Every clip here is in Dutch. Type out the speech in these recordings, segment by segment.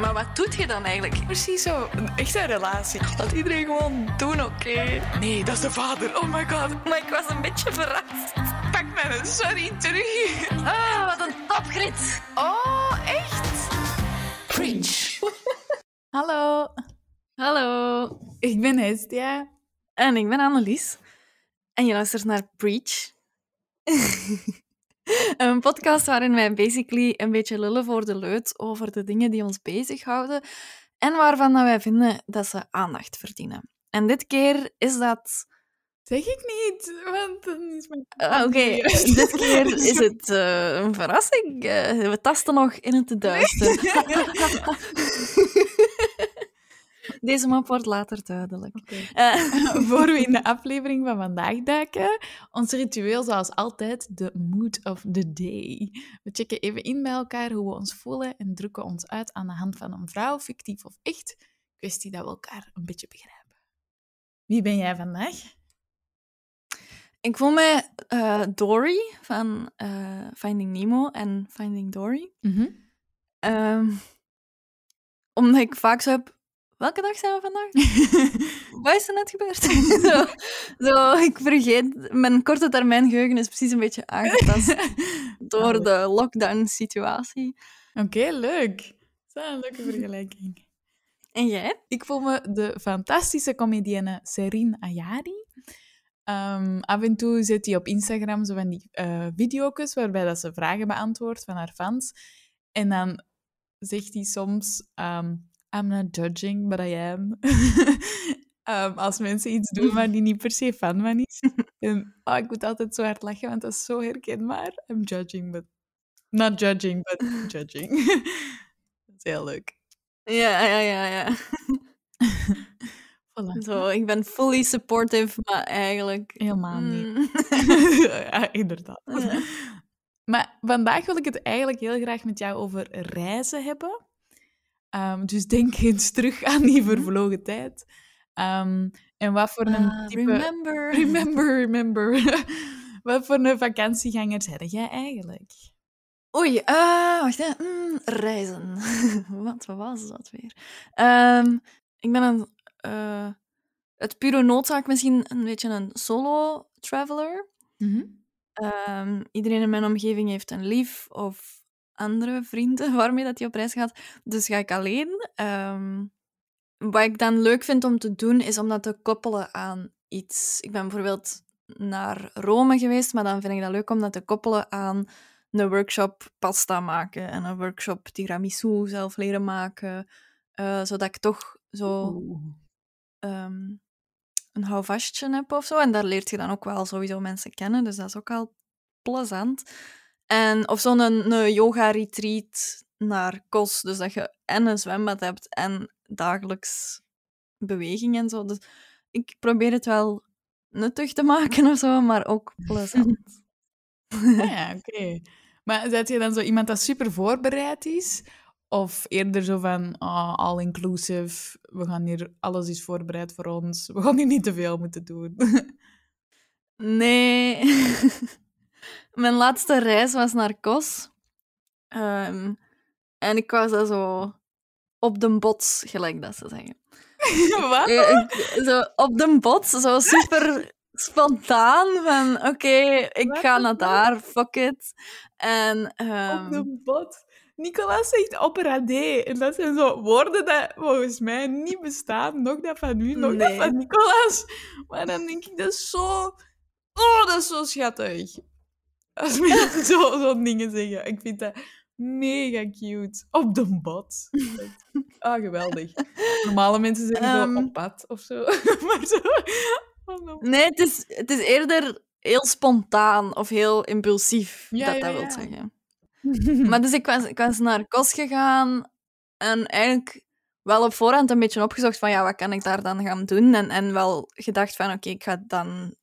Maar wat doet je dan eigenlijk? Precies zo, een echte relatie. Laat iedereen gewoon doen, oké? Nee, dat is de vader. Oh my god. Maar ik was een beetje verrast. Pak mijn sorry terug. Ah, wat een topgrit. Oh, echt? Preach. Hallo. Hallo. Ik ben Hestia. En ik ben Annelies. En je luistert naar Preach. een podcast waarin wij basically een beetje lullen voor de leut over de dingen die ons bezighouden en waarvan dat wij vinden dat ze aandacht verdienen. En dit keer is dat. Zeg ik niet, want dan is mijn. Eh, oké, dit keer is het eh, een verrassing. Eh, we tasten nog in het duister. Deze map wordt later duidelijk. Eh, voor we in de aflevering van vandaag duiken, ons ritueel zoals altijd de mood of the day. We checken even in bij elkaar hoe we ons voelen en drukken ons uit aan de hand van een vrouw, fictief of echt. Kwestie dat we elkaar een beetje begrijpen. Wie ben jij vandaag? Ik voel me eh, Dory van eh, Finding Nemo en Finding Dory. Mhm. Ehm, omdat ik vaak zo heb welke dag zijn we vandaag? Wat is er net gebeurd? zo, zo, ik vergeet, mijn korte termijn geheugen is precies een beetje aangetast door de lockdown-situatie. Oké, leuk. Dat is een leuke vergelijking. En jij? Ik voel me de fantastische comedienne Serine Ayari. Ehm, af en toe zet hij op Instagram zo van die eh, video's waarbij dat ze vragen beantwoordt van haar fans. En dan zegt hij soms... Ehm, I'm not judging, but I am. Ehm, als mensen iets doen waar die niet per se fan van is. en, oh, ah, ik moet altijd zo hard lachen, want dat is zo herkenbaar. I'm judging, but... Not judging, but judging. dat is heel leuk. Ja, ja, ja, ja. voilà. Zo, ik ben fully supportive, maar eigenlijk... Helemaal niet. Mm. ja, inderdaad. Maar vandaag wil ik het eigenlijk heel graag met jou over reizen hebben. Ehm, dus denk eens terug aan die mm-hmm. vervlogen tijd. Ehm, en wat voor een ah, type... Remember. Remember, remember. wat voor een vakantieganger zijn jij eigenlijk? Oei, eh, wacht even. Mm, reizen. wat was dat weer? Ehm, ik ben een... Eh, het pure noodzaak misschien een beetje een solo-traveler. Mm-hmm. iedereen in mijn omgeving heeft een lief of andere vrienden waarmee dat je op reis gaat. Dus ga ik alleen. Ehm, wat ik dan leuk vind om te doen, is om dat te koppelen aan iets. Ik ben bijvoorbeeld naar Rome geweest, maar dan vind ik dat leuk om dat te koppelen aan een workshop pasta maken en een workshop tiramisu zelf leren maken. Eh, zodat ik toch zo ehm, een houvastje heb of zo. En daar leert je dan ook wel sowieso mensen kennen, dus dat is ook al plezant. En, of zo'n een, yoga-retreat naar Kos. Dus dat je en een zwembad hebt en dagelijks beweging en zo. Dus ik probeer het wel nuttig te maken of zo, maar ook plezant. Ah ja, oké. Maar zet je dan zo iemand dat super voorbereid is? Of eerder zo van ah, all inclusive, we gaan hier, alles is voorbereid voor ons, we gaan hier niet te veel moeten doen? nee. Mijn laatste reis was naar Kos. Ehm, en ik was zo op de bots, gelijk dat ze zeggen. Wat? Eh, zo op de bots, zo super spontaan van oké, ik ga naar daar, fuck it. En, Op ehm, de bots. Nicolas zegt opera En dat zijn zo woorden die volgens mij niet bestaan. Nog dat van u, nog dat van Nicolas. Maar dan denk ik, dat zo... Oh, dat is zo schattig. Als mensen zo'n zo dingen zeggen. Ik vind dat mega cute. Op de bad. Ah, geweldig. Normale mensen zeggen um, zo ehm. op pad of zo. Oh nee, het is, het is eerder heel spontaan of heel impulsief, dat dat ja, wil zeggen. maar dus ik was, ik was naar Kos gegaan en eigenlijk wel op voorhand een beetje opgezocht van ja, wat kan ik daar dan gaan doen? En, en wel gedacht van oké, ik ga dan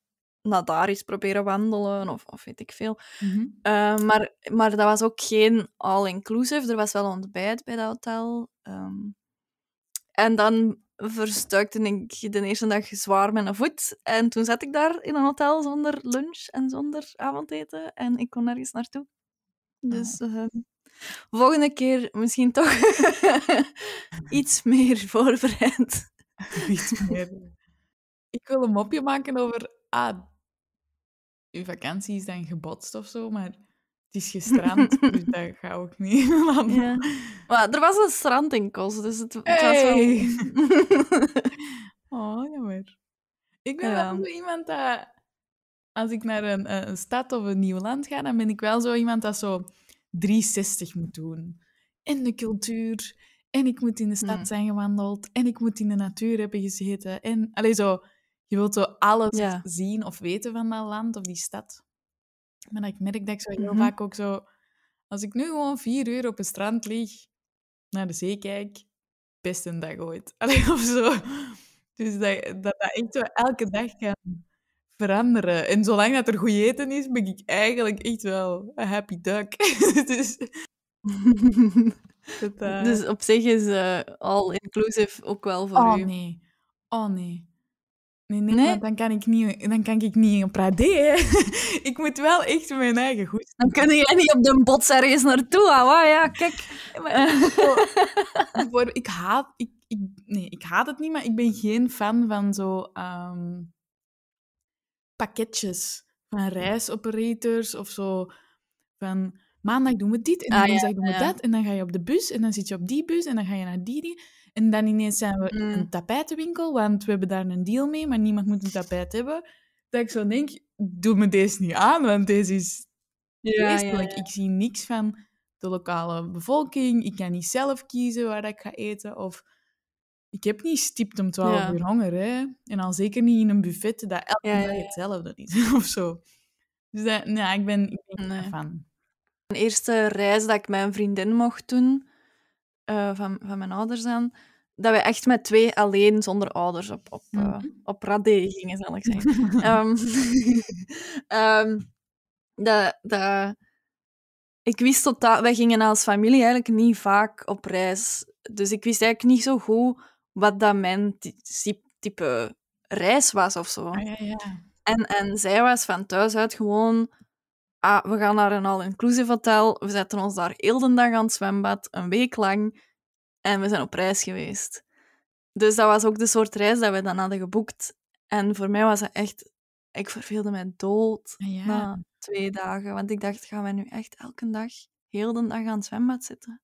naar daar eens proberen wandelen of, of weet ik veel. Mhm. Eh, maar, maar dat was ook geen all-inclusive. Er was wel ontbijt bij dat hotel. Ehm, en dan verstuikte ik de eerste dag zwaar met een voet. En toen zat ik daar in een hotel zonder lunch en zonder avondeten. En ik kon nergens naartoe. Dus oh. volgende keer misschien toch iets meer voorbereid. iets meer. Ik wil een mopje maken over ah, je vakantie is dan gebotst of zo, maar het is gestrand, dus dat ga ik ook niet. ja. Maar er was een strand in Kos, dus het, het was wel... oh, jammer. Ik ben wel zo iemand dat... Als ik naar een, een stad of een nieuw land ga, dan ben ik wel zo iemand dat zo 360 moet doen. En de cultuur, en ik moet in de stad hmm. zijn gewandeld, en ik moet in de natuur hebben gezeten, en... alleen zo je wilt zo alles zien of weten van dat land of die stad. Maar ik merk dat ik zo heel mhm. vaak ook zo... Als ik nu gewoon vier uur op een strand lig, naar de zee kijk, best een dag ooit. Allee, of zo. Dus dat, dat, echt zo elke dag kan veranderen. En zolang dat er goed eten is, ben ik eigenlijk echt wel een happy duck. dus... dat, eh, dus op zich is uh, eh, all-inclusive ook wel voor oh u. Oh nee. Oh nee. Nee, nee, nee? dan kan ik niet, dan kan ik niet op radé. ik moet wel echt mijn eigen goed. Dan kun jij niet op de bots naartoe houden. Ja, kijk. voor, ik haat, ik, ik, nee, ik haat het niet, maar ik ben geen fan van zo ehm, pakketjes van reisoperators of zo van maandag doen we dit en ah, ja, doen we dat en dan ga je op de bus en dan zit je op die bus en dan ga je naar die, die. En dan ineens zijn we een mm. tapijtenwinkel, want we hebben daar een deal mee, maar niemand moet een tapijt hebben. Dat ik zo denk, doe me deze niet aan, want deze is ja, ja, Ik zie niks van de lokale bevolking. Ik kan niet zelf kiezen waar ik ga eten. Of ik heb niet stipt om 12 uur honger. Hè? En al zeker niet in een buffet dat elke ja, dag hetzelfde is. of zo. Dus dat, nou, ik ben, ik ben ervan. Een eerste reis dat ik mijn vriendin mocht doen, eh, van, van mijn ouders aan dat wij echt met twee alleen zonder ouders op, op, eh, mhm. op radé gingen, zal ik zeggen. um, de, de, ik wist totaal, wij gingen als familie eigenlijk niet vaak op reis. Dus ik wist eigenlijk niet zo goed wat dat mijn type reis was of zo. Ah, ja, ja. En, en zij was van thuis uit gewoon ah, we gaan naar een all-inclusive hotel, we zetten ons daar heel de dag aan het zwembad, een week lang, en we zijn op reis geweest. Dus dat was ook de soort reis dat we dan hadden geboekt. En voor mij was het echt... Ik verveelde mij dood ja. na twee dagen. Want ik dacht, gaan wij nu echt elke dag, heel de dag aan het zwembad zitten?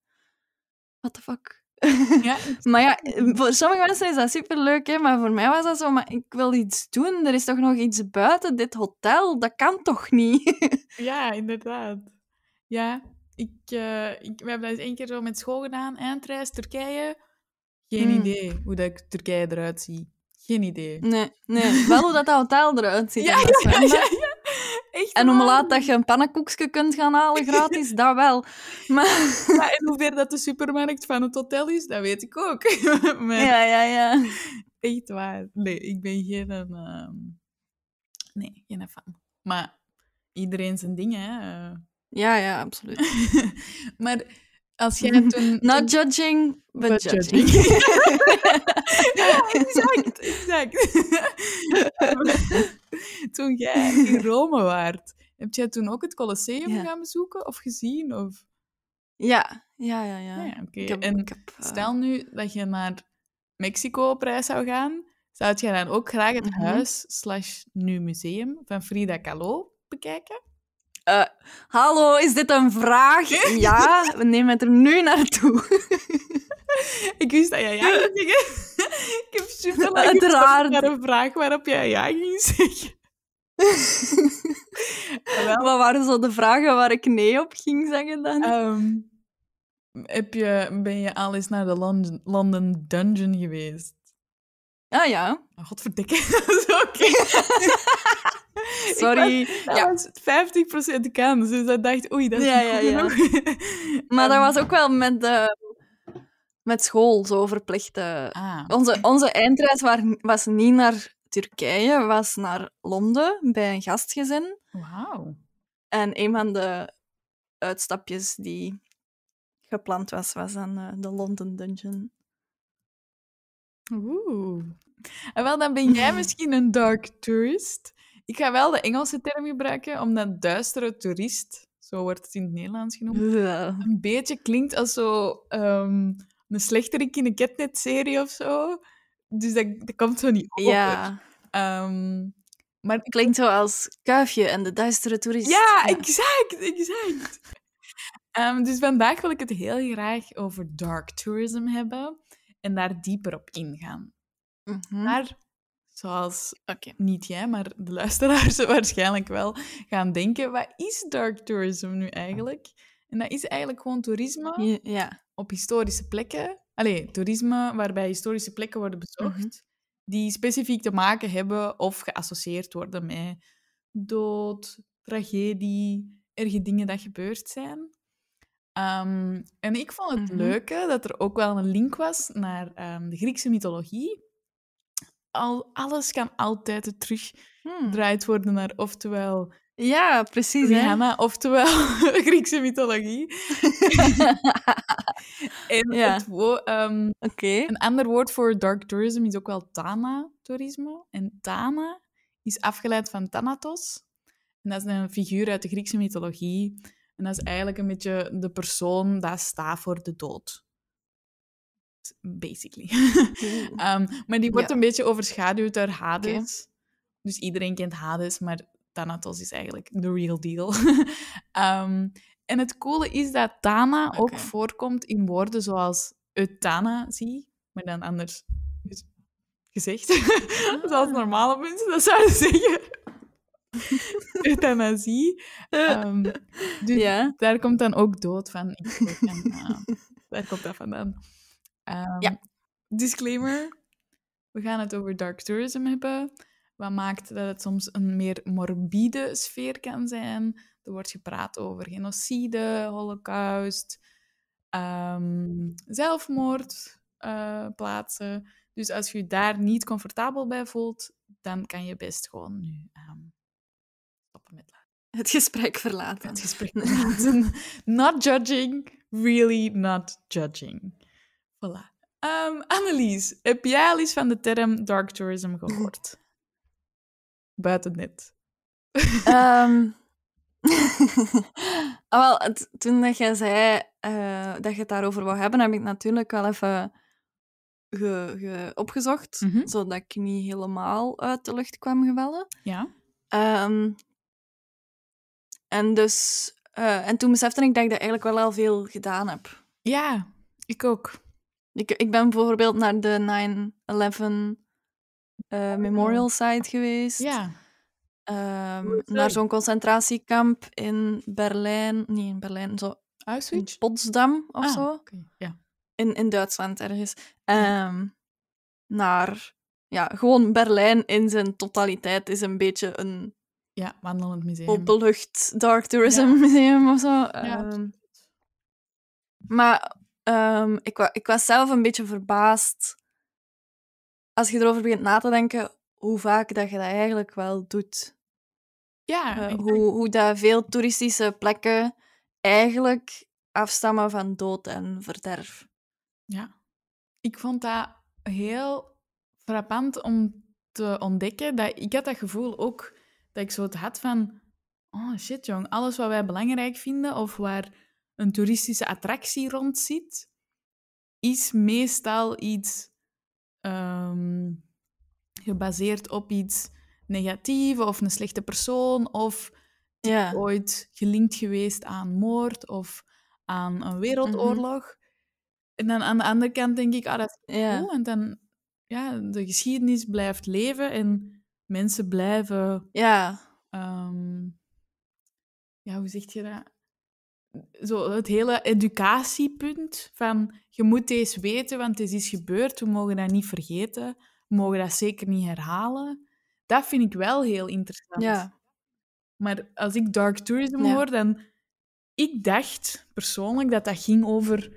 What the fuck? Ja. maar ja, eh, voor sommige mensen is dat superleuk, hè? maar voor mij was dat zo, maar ik wil iets doen. Er is toch nog iets buiten dit hotel? Dat kan toch niet? ja, inderdaad. Ja, ik, uh, ik, we hebben dat eens één keer zo met school gedaan. Eindreis, Turkije. Geen hmm. idee hoe dat ik Turkije eruit zie. Geen idee. Nee, nee. wel hoe dat, hotel eruit ziet. ja, Echt en hoe laat dat je een pannenkoekje kunt gaan halen gratis, dat wel. Maar... maar hoeverre dat de supermarkt van het hotel is, dat weet ik ook. maar... Ja, ja, ja. Echt waar. Nee, ik ben geen... Uh... Nee, geen fan. Maar iedereen zijn ding, hè. Eh. Ja, ja, absoluut. maar als jij mhm. toen... Not judging, but, judging. exact, exact. toen jij in Rome waart, heb jij toen ook het Colosseum gaan bezoeken of gezien? Of... Ja, ja, ja. ja. Ah ja en eh, stel nu dat je naar Mexico op reis zou gaan, zou jij dan ook graag het mhm. huis slash nu museum van Frida Kahlo bekijken? Eh, hallo, is dit een vraag? ja, we nemen het er nu naartoe. ik wist dat jij ja ging zeggen. ik heb super naar een vraag waarop jij ja ging zeggen. Ah, Wat waren zo de vragen waar ik nee op ging zeggen dan? Ehm, heb je, ben je al eens naar de London Dungeon geweest? Ah ja. Oh, godverdikke. Sorry. ja. 50% kans. Dus ik dacht, oei, dat is ja, ja, maar dat was ook wel met, de, met school zo verplicht. Ah. Onze, onze eindreis was niet naar Turkije, was naar Londen bij een gastgezin. Wauw. En een van de uitstapjes die gepland was, was aan eh, de London Dungeon. Oeh. En wel, dan ben jij misschien een dark tourist. Ik ga wel de Engelse term gebruiken, omdat duistere toerist, zo wordt het in het Nederlands genoemd, een beetje klinkt als zo um, een slechterik in een catnet-serie of zo. Dus dat, dat komt zo niet op. Ja. Ehm, maar... Het klinkt zo als Kuifje en de duistere toerist. Ja, exact, exact. Ehm, dus vandaag wil ik het heel graag over dark tourism hebben en daar dieper op ingaan. Mhm. Maar zoals niet jij, maar de luisteraars waarschijnlijk wel gaan denken: wat is dark tourism nu eigenlijk? En dat is eigenlijk gewoon toerisme ja, op historische plekken. Allee, toerisme waarbij historische plekken worden bezocht, mhm. die specifiek te maken hebben of geassocieerd worden met dood, tragedie, erge dingen dat gebeurd zijn. Ehm, en ik vond het mm-hmm. leuke dat er ook wel een link was naar ehm, de Griekse mythologie. Al, alles kan altijd teruggedraaid hmm. worden naar oftewel... Ja, precies. Rihanna, oftewel Griekse mythologie. en ehm, een ander woord voor dark tourism is ook wel Tana-toerisme. En Tana is afgeleid van Thanatos. En dat is een figuur uit de Griekse mythologie en dat is eigenlijk een beetje de persoon dat staat voor de dood. Basically. Ehm, maar die wordt een beetje overschaduwd door Hades. Dus iedereen kent Hades, maar Thanatos is eigenlijk de real deal. Ehm, en het coole is dat Tana ook voorkomt in woorden zoals euthanasie, maar dan anders gezegd. Zoals ah. normale mensen dat zouden zeggen. euthanasie. Eh. Ehm, dus daar komt dan ook dood van. En, uh, daar komt dat vandaan. Um, ja. Disclaimer. We gaan het over dark tourism hebben. Wat maakt dat het soms een meer morbide sfeer kan zijn. Er wordt gepraat over genocide, holocaust, um, zelfmoord eh, plaatsen. Dus als je je daar niet comfortabel bij voelt, dan kan je best gewoon nu um, het gesprek verlaten. Het gesprek not judging, really not judging. Voilà. Um, Annelies, heb jij al eens van de term dark tourism gehoord? Buiten dit. um, ehm. ah, wel, toen dat jij zei eh, dat je het daarover wou hebben, heb ik natuurlijk wel even ge, ge opgezocht, mhm. zodat ik niet helemaal uit de lucht kwam gewellen. Ja. Ehm, en dus, eh, en toen besefte ik dat ik eigenlijk wel al veel gedaan heb. Ja, ik ook. Ik, ik ben bijvoorbeeld naar de 9-11 eh, Memorial Site geweest. Ja. Ehm, naar zo'n concentratiekamp in Berlijn. Niet in Berlijn, zo. Auschwitz? Potsdam of ah, zo. Ja. In, in Duitsland ergens. Ehm, naar. Ja, gewoon Berlijn in zijn totaliteit is een beetje een ja, Wandelend Museum. Openlucht, Dark Tourism Museum of zo. Ehm. maar ehm, ik, ik was zelf een beetje verbaasd. Als je erover begint na te denken, hoe vaak dat je dat eigenlijk wel doet. Ja, eh, hoe, hoe dat veel toeristische plekken eigenlijk afstammen van dood en verderf. Ja, ik vond dat heel frappant om te ontdekken dat ik had dat gevoel ook dat ik zo het had van... Oh shit, jong. Alles wat wij belangrijk vinden of waar een toeristische attractie rond zit, is meestal iets ehm, gebaseerd op iets negatiefs of een slechte persoon of ooit gelinkt geweest aan moord of aan een wereldoorlog. Mhm. En dan aan de andere kant denk ik, ah, dat is En dan, ja, de geschiedenis blijft leven en mensen blijven. Ja. Ehm, ja, hoe zeg je dat? Zo, het hele educatiepunt van je moet deze weten, want het is gebeurd, we mogen dat niet vergeten, we mogen dat zeker niet herhalen. Dat vind ik wel heel interessant. Ja. Maar als ik dark tourism hoor, dan... Ik dacht persoonlijk dat dat ging over...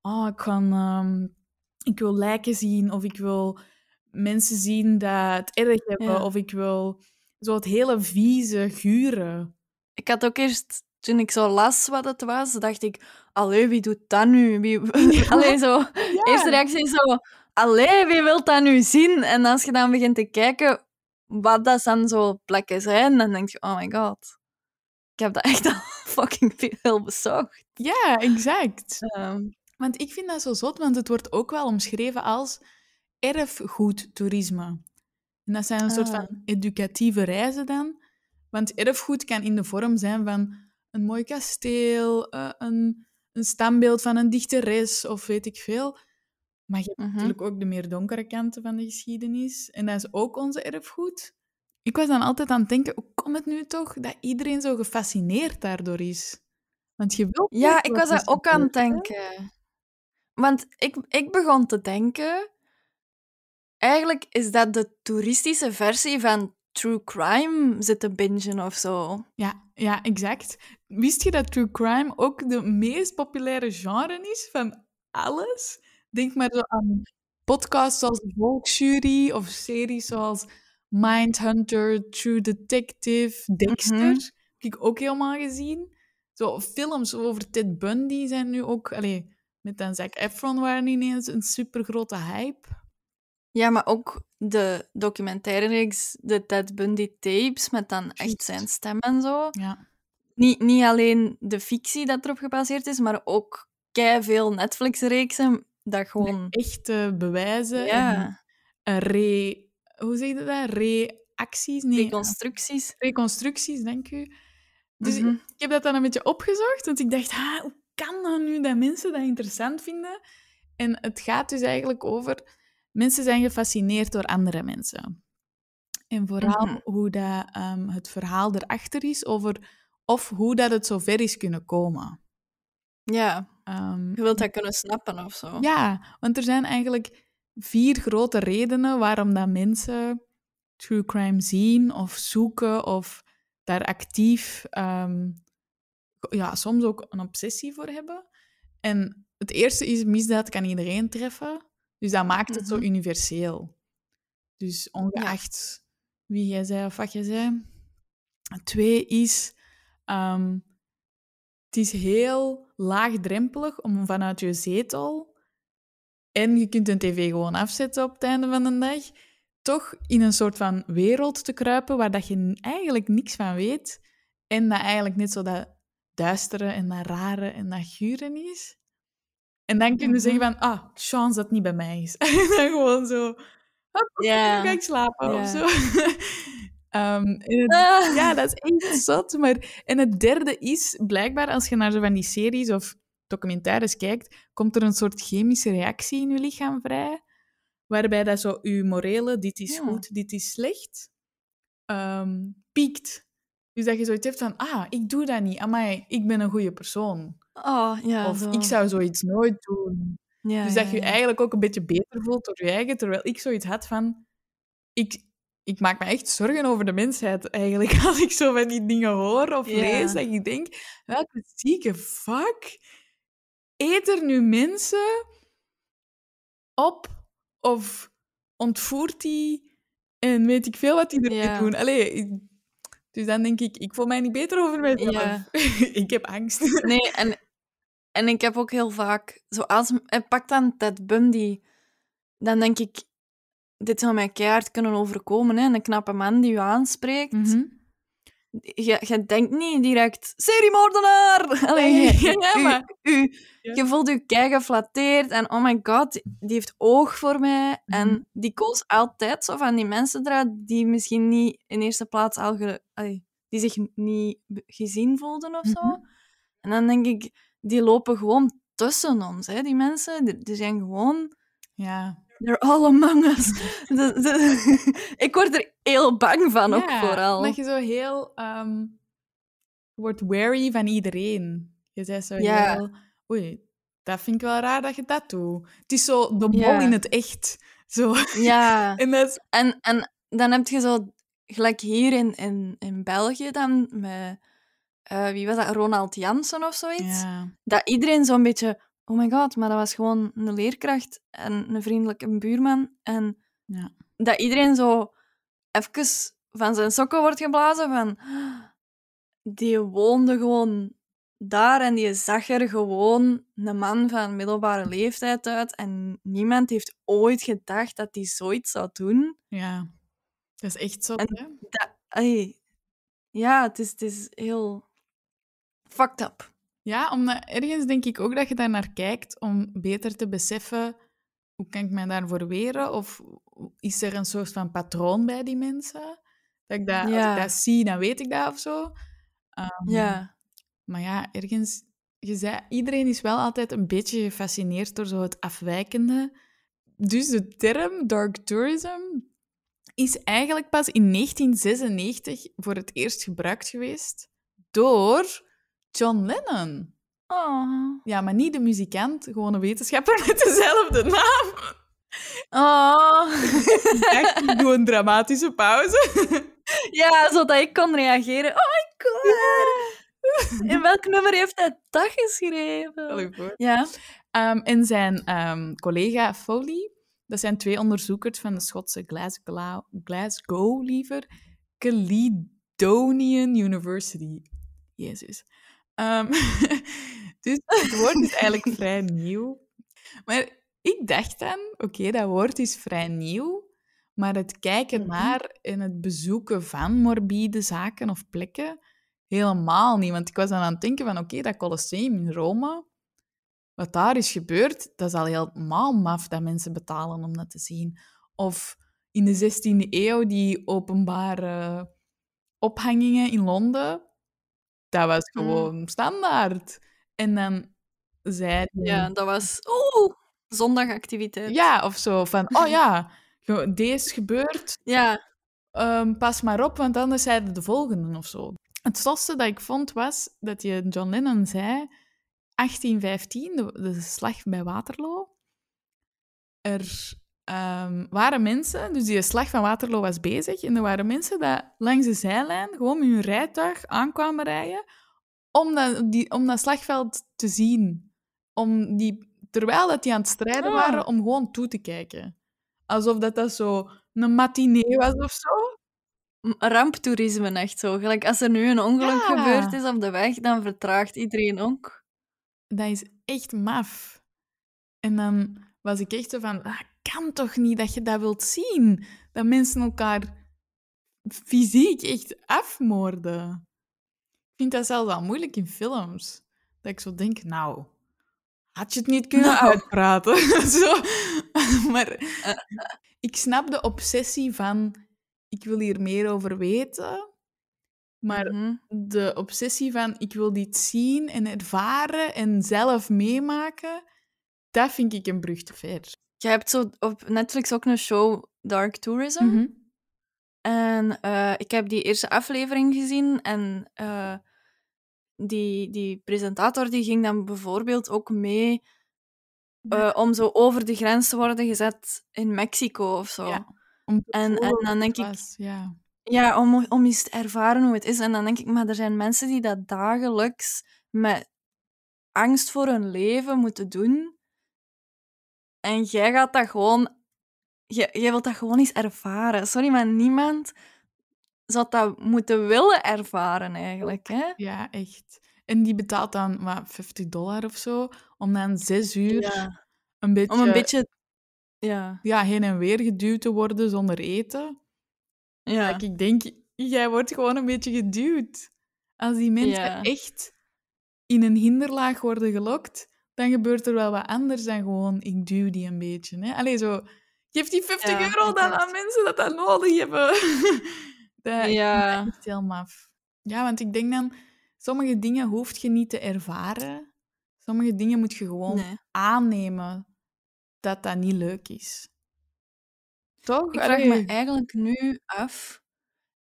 Oh, ik, kan, ehm, ik wil lijken zien, of ik wil mensen zien dat het erg hebben. Of ik wil zo het hele vieze, guren. Ik had ook eerst, toen ik zo las wat het was, dacht ik... Allee, wie doet dat nu? Wie... Allee, zo... Eerste reactie is zo... Allee, wie wil dat nu zien? En als je dan begint te kijken wat dat dan zo plekken zijn, dan denk je... Oh my god. Ik heb dat echt al fucking veel bezocht. Ja, exact. Ehm. Want ik vind dat zo zot, want het wordt ook wel omschreven als erfgoedtoerisme. En dat zijn een soort ah. van educatieve reizen dan. Want erfgoed kan in de vorm zijn van een mooi kasteel, eh, een, een standbeeld van een dichteres of weet ik veel. Maar je hebt mhm. natuurlijk ook de meer donkere kanten van de geschiedenis. En dat is ook onze erfgoed. Ik was dan altijd aan het denken, hoe komt het nu toch dat iedereen zo gefascineerd daardoor is? Want je wilt... Ja, ik was daar ook aan het denken. Want ik, ik begon te denken eigenlijk is dat de toeristische versie van true crime zitten bingen of zo. Ja, ja, exact. Wist je dat true crime ook de meest populaire genre is van alles? Denk maar zo aan podcasts zoals Volksjury of series zoals Mindhunter, True Detective, Dexter. Mm Heb ik ook helemaal gezien. Zo, films over Ted Bundy zijn nu ook... Allee, met dan Zac Efron waren ineens een super grote hype. Ja, maar ook de documentaire reeks, de Ted Bundy tapes, met dan echt zijn stem en zo. Ja. Niet, niet alleen de fictie dat erop gebaseerd is, maar ook kei veel Netflix-reeksen dat gewoon... echte bewijzen. Ja. En re... Hoe zeg je dat? Reacties? Nee. Reconstructies. Reconstructies, denk u. Dus mhm. ik heb dat dan een beetje opgezocht, want ik dacht, ha, hoe kan dat nu dat mensen dat interessant vinden? En het gaat dus eigenlijk over Mensen zijn gefascineerd door andere mensen. En vooral mhm. hoe dat, ehm, het verhaal erachter is over of hoe dat het zover is kunnen komen. Ja, ehm, je wilt dat kunnen snappen of zo. Ja, want er zijn eigenlijk vier grote redenen waarom dat mensen true crime zien of zoeken of daar actief, ehm, ja, soms ook een obsessie voor hebben. En het eerste is misdaad kan iedereen treffen. Dus dat maakt het zo mhm. universeel. Dus ongeacht wie jij zei of wat jij zei. Twee is, ehm, het is heel laagdrempelig om vanuit je zetel, en je kunt een tv gewoon afzetten op het einde van de dag, toch in een soort van wereld te kruipen waar dat je eigenlijk niks van weet. En dat eigenlijk net zo dat duistere en dat rare en dat guren is. En dan kunnen ze zeggen mhm. van, ah, chance dat niet bij mij is. en dan gewoon zo, hop, yeah. dan ga ik slapen of zo. Ehm, ah. Ja, dat is echt zot. Maar, en het derde is, blijkbaar als je naar zo van die series of documentaires kijkt, komt er een soort chemische reactie in je lichaam vrij, waarbij dat zo je morele, dit is goed, dit is slecht, ehm, piekt. Dus dat je zoiets hebt van, ah, ik doe dat niet, amai, ik ben een goede persoon. Oh, ja, of ik zou zoiets nooit doen. dus dat je je eigenlijk ook een beetje beter voelt door je eigen, terwijl ik zoiets had van... Ik, ik maak me echt zorgen over de mensheid eigenlijk als ik zo van die dingen hoor of lees. en ik denk, welke zieke fuck eet er nu mensen op of ontvoert die en weet ik veel wat die ermee doen. Allee, dus dan denk ik, ik voel mij niet beter over mezelf. ik heb angst. Nee, en en ik heb ook heel vaak, zoals pak dan Ted Bundy, dan denk ik, dit zou mij keihard kunnen overkomen. Hè? Een knappe man die u aanspreekt. je, mhm. je, denkt niet direct, seriemoordenaar! Allee, nee, maar u, je voelt je kei geflatteerd en oh my god, die heeft oog voor mij. Mhm. En die koos altijd zo van die mensen eruit die misschien niet in eerste plaats al... die zich niet gezien voelden of zo. Mhm. En dan denk ik die lopen gewoon tussen ons. Hè? Die mensen, die, zijn gewoon... Ja. They're all among us. ik word er heel bang van, ook vooral. dat je zo heel... Um, wordt wary van iedereen. Je zegt zo heel... Oei, dat vind ik wel raar dat je dat doet. Het is zo de mol in het echt. Zo. Ja. en, en, en dan heb je zo... Gelijk hier in, in, in België dan... Met, eh, wie was dat, Ronald Jansen of zoiets. Dat iedereen zo'n beetje, oh my god, maar dat was gewoon een leerkracht en een vriendelijke buurman. En ja. dat iedereen zo even van zijn sokken wordt geblazen van, die woonde gewoon daar en die zag er gewoon een man van middelbare leeftijd uit. En niemand heeft ooit gedacht dat die zoiets zou doen. Ja, dat is echt zo. ja, het is, het is heel fucked up. Ja, omdat ergens denk ik ook dat je daar naar kijkt om beter te beseffen hoe kan ik mij daarvoor weren? Of is er een soort van patroon bij die mensen? Dat ik dat, Als ik dat zie, dan weet ik dat of zo. Ehm, ja. Maar ja, ergens... Je zei, iedereen is wel altijd een beetje gefascineerd door zo het afwijkende. Dus de term dark tourism is eigenlijk pas in 1996 voor het eerst gebruikt geweest door John Lennon. Oh. Ja, maar niet de muzikant, gewoon een wetenschapper met dezelfde naam. Oh. Echt, ik doe een dramatische pauze. Ja, zodat ik kon reageren. Oh, ik god! In welk nummer heeft hij dat geschreven? Ja. Um, en zijn ehm, collega Foley, dat zijn twee onderzoekers van de Schotse Glasgow, Glasgow liever, Caledonian University. Jezus. Ehm, dus het woord is eigenlijk vrij nieuw. Maar ik dacht dan, oké, dat woord is vrij nieuw, maar het kijken mhm. naar en het bezoeken van morbide zaken of plekken, helemaal niet. Want ik was dan aan het denken van, oké, dat Colosseum in Rome, wat daar is gebeurd, dat is al helemaal maf dat mensen betalen om dat te zien. Of in de 16e eeuw die openbare ophangingen in Londen, dat was mm. gewoon standaard. En dan zei Ja, dat was... Oeh, zondagactiviteit. Ja, of zo. Van, oh ja, deze gebeurt. Ja. Ehm, pas maar op, want anders zeiden de volgende of zo. Het slotste dat ik vond was dat je John Lennon zei... 1815, de, de slag bij Waterloo. Er um, waren mensen, dus die slag van Waterloo was bezig, en er waren mensen dat langs de zijlijn gewoon met hun rijtuig aankwamen rijden om dat, die, om dat slagveld te zien. Om die, terwijl dat die aan het strijden ah. waren, om gewoon toe te kijken. Alsof dat, dat zo een matinee was of zo. Ramptoerisme echt zo. Gelijk als er nu een ongeluk gebeurd is op de weg, dan vertraagt iedereen ook. Dat is echt maf. En dan was ik echt zo van, ah, kan toch niet dat je dat wilt zien? Dat mensen elkaar fysiek echt afmoorden. Ik vind dat zelfs al moeilijk in films. Dat ik zo denk, nou, had je het niet kunnen nou. uitpraten? zo. maar eh. ik snap de obsessie van, ik wil hier meer over weten. Maar mhm. de obsessie van, ik wil dit zien en ervaren en zelf meemaken, dat vind ik een brug te ver je hebt zo op Netflix ook een show, Dark Tourism. Mhm. En eh, ik heb die eerste aflevering gezien en eh, die, die presentator die ging dan bijvoorbeeld ook mee eh, om zo over de grens te worden gezet in Mexico of zo. Ja, en, en dan denk ik... ja. ja, om, om eens te ervaren hoe het is. En dan denk ik, maar er zijn mensen die dat dagelijks met angst voor hun leven moeten doen. En jij gaat dat gewoon... Jij, wilt dat gewoon eens ervaren. Sorry, maar niemand zou dat moeten willen ervaren eigenlijk. Hè? Ja, echt. En die betaalt dan wat, 50 dollar of zo, om dan zes uur een beetje... Om een beetje... Ja. ja, heen en weer geduwd te worden zonder eten. Ja. ik denk, jij wordt gewoon een beetje geduwd. Als die mensen echt in een hinderlaag worden gelokt, dan gebeurt er wel wat anders dan gewoon ik duw die een beetje. Hè? Allee, zo, geef die 50 euro dan aan mensen dat dat nodig hebben. dat ja. Ja, want ik denk dan, sommige dingen hoef je niet te ervaren. Sommige dingen moet je gewoon aannemen dat dat niet leuk is. Toch? Ik vraag me eigenlijk nu af.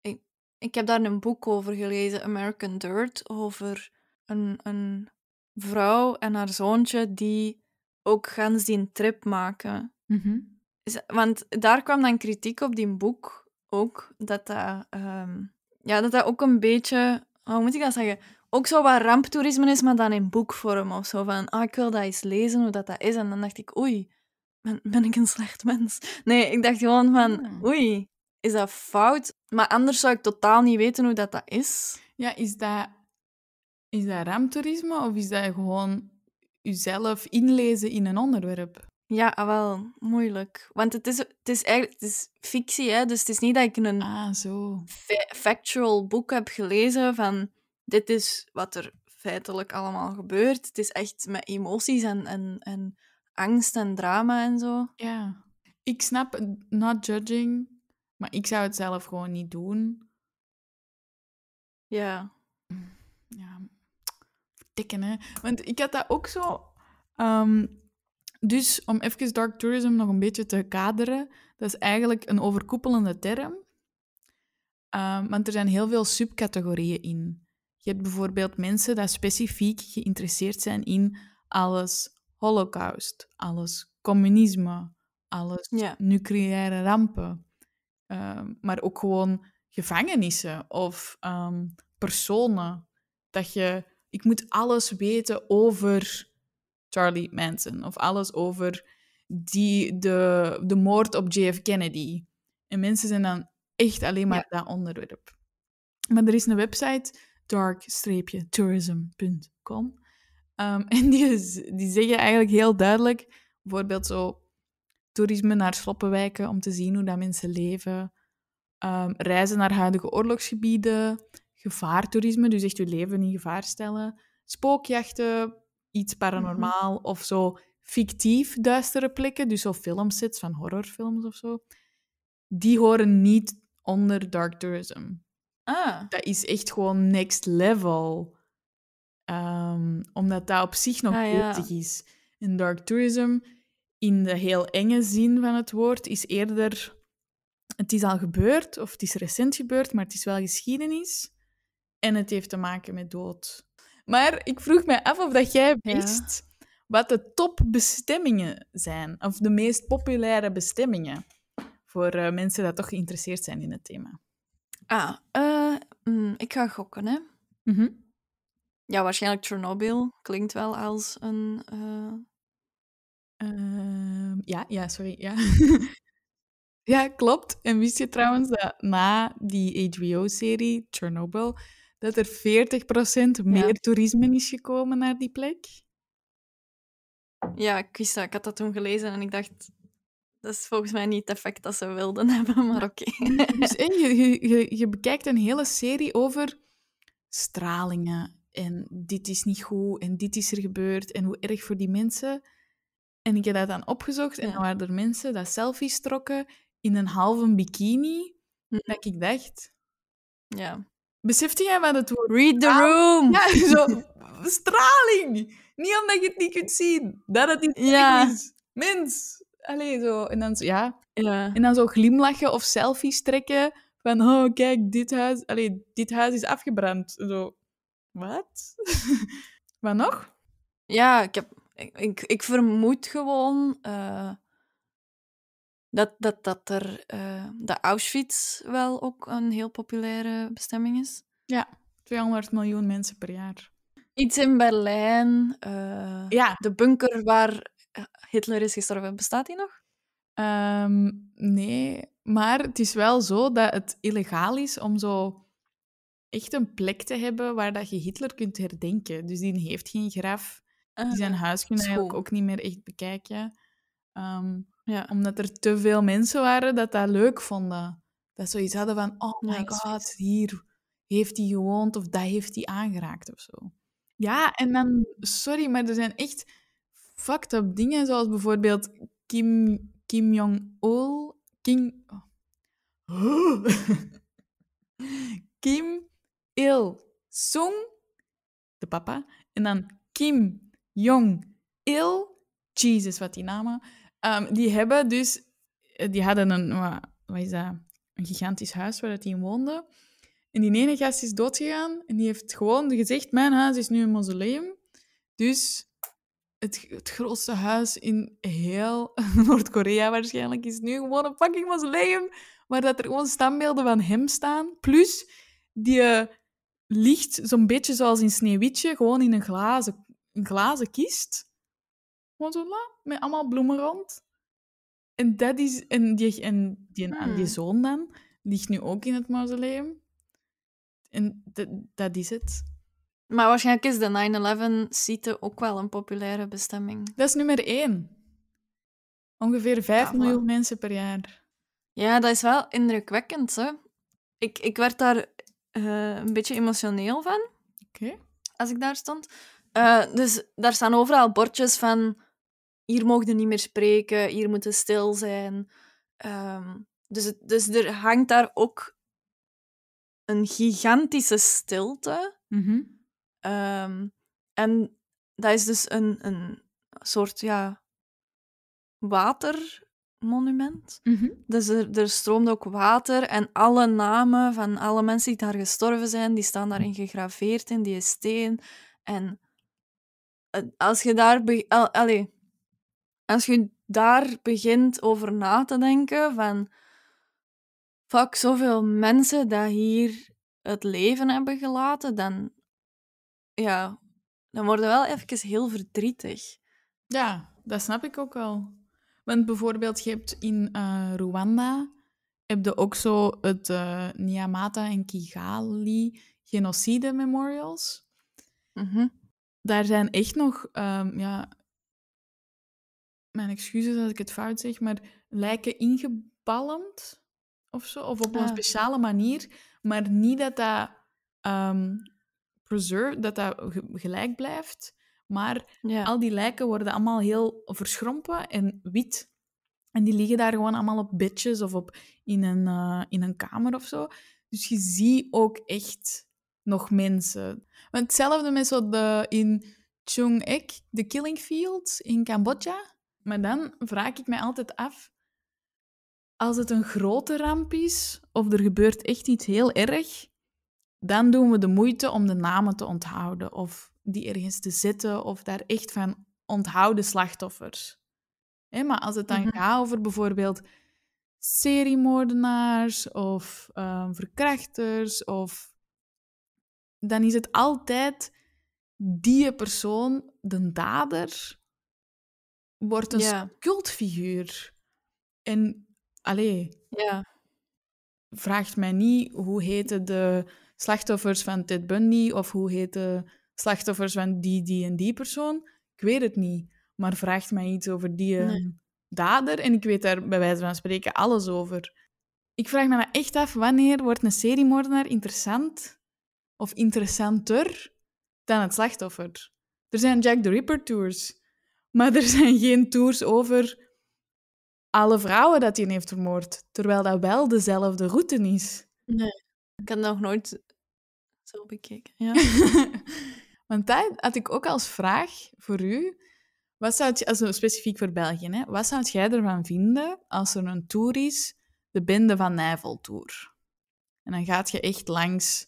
Ik, ik heb daar een boek over gelezen, American Dirt, over een, een vrouw en haar zoontje die ook gaan zien trip maken. Mhm. Want daar kwam dan kritiek op die boek ook, dat dat, ehm, ja, dat, dat ook een beetje, hoe moet ik dat zeggen, ook zo wat ramptoerisme is, maar dan in boekvorm of zo. Van, ah, ik wil dat eens lezen, hoe dat, dat is. En dan dacht ik, oei, ben, ben ik een slecht mens? Nee, ik dacht gewoon van, ah. oei, is dat fout? Maar anders zou ik totaal niet weten hoe dat, dat is. Ja, is dat is dat raamtoerisme of is dat gewoon jezelf inlezen in een onderwerp? Ja, ah, wel, moeilijk. Want het is, het is eigenlijk het is fictie, hè? dus het is niet dat ik een ah, zo. factual boek heb gelezen van dit is wat er feitelijk allemaal gebeurt. Het is echt met emoties en, en, en angst en drama en zo. Ja, ik snap not judging, maar ik zou het zelf gewoon niet doen. Ja. Ja, tikken, hè. Want ik had dat ook zo... Ehm, dus om even dark tourism nog een beetje te kaderen, dat is eigenlijk een overkoepelende term. Um, want er zijn heel veel subcategorieën in. Je hebt bijvoorbeeld mensen die specifiek geïnteresseerd zijn in alles holocaust, alles communisme, alles nucleaire rampen. Ehm, maar ook gewoon gevangenissen of personen. Dat je ik moet alles weten over Charlie Manson of alles over die, de, de moord op JF Kennedy. En mensen zijn dan echt alleen maar ja. dat onderwerp. Maar er is een website, dark-tourism.com. Um, ehm, en die, is, die zeggen eigenlijk heel duidelijk, bijvoorbeeld zo toerisme naar sloppenwijken om te zien hoe dat mensen leven, ehm, reizen naar huidige oorlogsgebieden, gevaartoerisme, dus echt je leven in gevaar stellen. Spookjachten, iets paranormaal mhm. of zo fictief duistere plekken, dus zo filmsets van horrorfilms of zo, die horen niet onder dark tourism. Ah. Dat is echt gewoon next level. Ehm, omdat dat op zich nog nuttig ah, is. En dark tourism, in de heel enge zin van het woord, is eerder... Het is al gebeurd, of het is recent gebeurd, maar het is wel geschiedenis. En het heeft te maken met dood. Maar ik vroeg me af of dat jij wist wat de topbestemmingen zijn, of de meest populaire bestemmingen voor eh, mensen die toch geïnteresseerd zijn in het thema. Ah, eh, mm, ik ga gokken, hè. Mhm. Ja, waarschijnlijk Chernobyl klinkt wel als een. Eh, ehm, ja, ja, sorry. Ja. ja, klopt. En wist je trouwens dat na die HBO-serie Chernobyl dat er 40% meer toerisme is gekomen naar die plek? Ja, ik wist dat. Ik had dat toen gelezen en ik dacht, dat is volgens mij niet het effect dat ze wilden hebben, maar oké. Okay. Dus je, je, je bekijkt een hele serie over stralingen en dit is niet goed en dit is er gebeurd en hoe erg voor die mensen. En ik heb dat dan opgezocht en ja. dan waren er mensen dat selfies trokken in een halve bikini, dat ik dacht... Ja. Besefte jij wat het woord... Read the room! Ja, zo... straling! Niet omdat je het niet kunt zien. Dat het niet ja. is. Mens! Allee, zo. En dan, zo, ja. En dan zo glimlachen of selfies trekken. Van, oh, kijk, dit huis... Allee, dit huis is afgebrand. Zo. Wat? wat nog? Ja, ik heb... Ik, ik, vermoed gewoon... Eh, dat, dat, dat er, eh, de Auschwitz wel ook een heel populaire bestemming is. Ja, 200 miljoen mensen per jaar. Iets in Berlijn. Eh, ja. De bunker waar eh, Hitler is gestorven, bestaat die nog? Ehm, nee, maar het is wel zo dat het illegaal is om zo echt een plek te hebben waar dat je Hitler kunt herdenken. Dus die heeft geen graf. Die zijn huis kun je eigenlijk ook niet meer echt bekijken. Um, ja, omdat er te veel mensen waren dat dat leuk vonden. Dat ze zoiets hadden van, oh my god, hier heeft hij gewoond of dat heeft hij aangeraakt of zo. Ja, en dan, sorry, maar er zijn echt fucked up dingen, zoals bijvoorbeeld Kim, Kim Jong-ul, Kim... Kim Il-sung, de papa, en dan Kim Jong-il, Jesus, wat die namen Ehm, die hebben dus... Eh, die hadden een... Wat, is dat? Een gigantisch huis waar dat die in woonde. En die ene gast is doodgegaan. En die heeft gewoon gezegd... Mijn huis is nu een mausoleum. Dus... Het, het grootste huis in heel Noord-Korea waarschijnlijk is nu gewoon een fucking mausoleum. Waar dat er gewoon standbeelden van hem staan. Plus die eh, ligt zo'n beetje zoals in Sneeuwwitje, gewoon in een glazen, een glazen kist. Gewoon met allemaal bloemen rond. En, dat is, en, die, en die, hmm. zoon dan ligt nu ook in het mausoleum. En dat is het. Maar waarschijnlijk is de 9-11-site ook wel een populaire bestemming. Dat is nummer één. Ongeveer 5 ah, miljoen mensen per jaar. Ja, dat is wel indrukwekkend. Hè? Ik, ik werd daar eh, een beetje emotioneel van. Oké. Als ik daar stond. Eh, dus daar staan overal bordjes van hier mogen niet meer spreken, hier moeten stil zijn. Ehm, dus, dus er hangt daar ook een gigantische stilte. Mhm. Ehm, en dat is dus een, een soort ja, watermonument. Mhm. Dus er, er stroomt ook water en alle namen van alle mensen die daar gestorven zijn, die staan daarin gegraveerd in die steen. En eh, als je daar... Allee, als je daar begint over na te denken van fuck zoveel mensen dat hier het leven hebben gelaten, dan ja, dan worden wel even heel verdrietig. Ja, dat snap ik ook wel. Want bijvoorbeeld, je hebt in uh, Rwanda heb je ook zo het uh, en Kigali genocide memorials. Mm Daar zijn echt nog ehm, ja, mijn excuses als ik het fout zeg, maar lijken ingebalmd of zo, of op een ah. speciale manier, maar niet dat dat um, ehm, preserved, dat dat gelijk blijft, maar al die lijken worden allemaal heel verschrompen en wit. En die liggen daar gewoon allemaal op bedjes of op, in, een, eh, in een kamer of zo. Dus je ziet ook echt nog mensen. hetzelfde met zo de, in Chung Ek, de Killing Fields in Cambodja. Maar dan vraag ik mij altijd af, als het een grote ramp is of er gebeurt echt iets heel erg, dan doen we de moeite om de namen te onthouden of die ergens te zetten of daar echt van onthouden slachtoffers. Hè, maar als het dan mhm. gaat over bijvoorbeeld seriemoordenaars of ehm, verkrachters of dan is het altijd die persoon, de dader, wordt een cultfiguur. En, allee... Vraagt mij niet hoe heten de slachtoffers van Ted Bundy of hoe heten slachtoffers van die, die en die persoon. Ik weet het niet. Maar vraagt mij iets over die dader en ik weet daar bij wijze van spreken alles over. Ik vraag me nou echt af wanneer wordt een seriemoordenaar interessant of interessanter dan het slachtoffer. Er zijn Jack the Ripper tours. Maar er zijn geen tours over alle vrouwen dat hij heeft vermoord. Terwijl dat wel dezelfde route is. Nee, ik had nog nooit zo bekeken. Ja. Want dat had ik ook als vraag voor u. Wat zou je, also specifiek voor België, hè, wat zou jij ervan vinden als er een tour is, de Bende van Nijvel Tour? En dan gaat je echt langs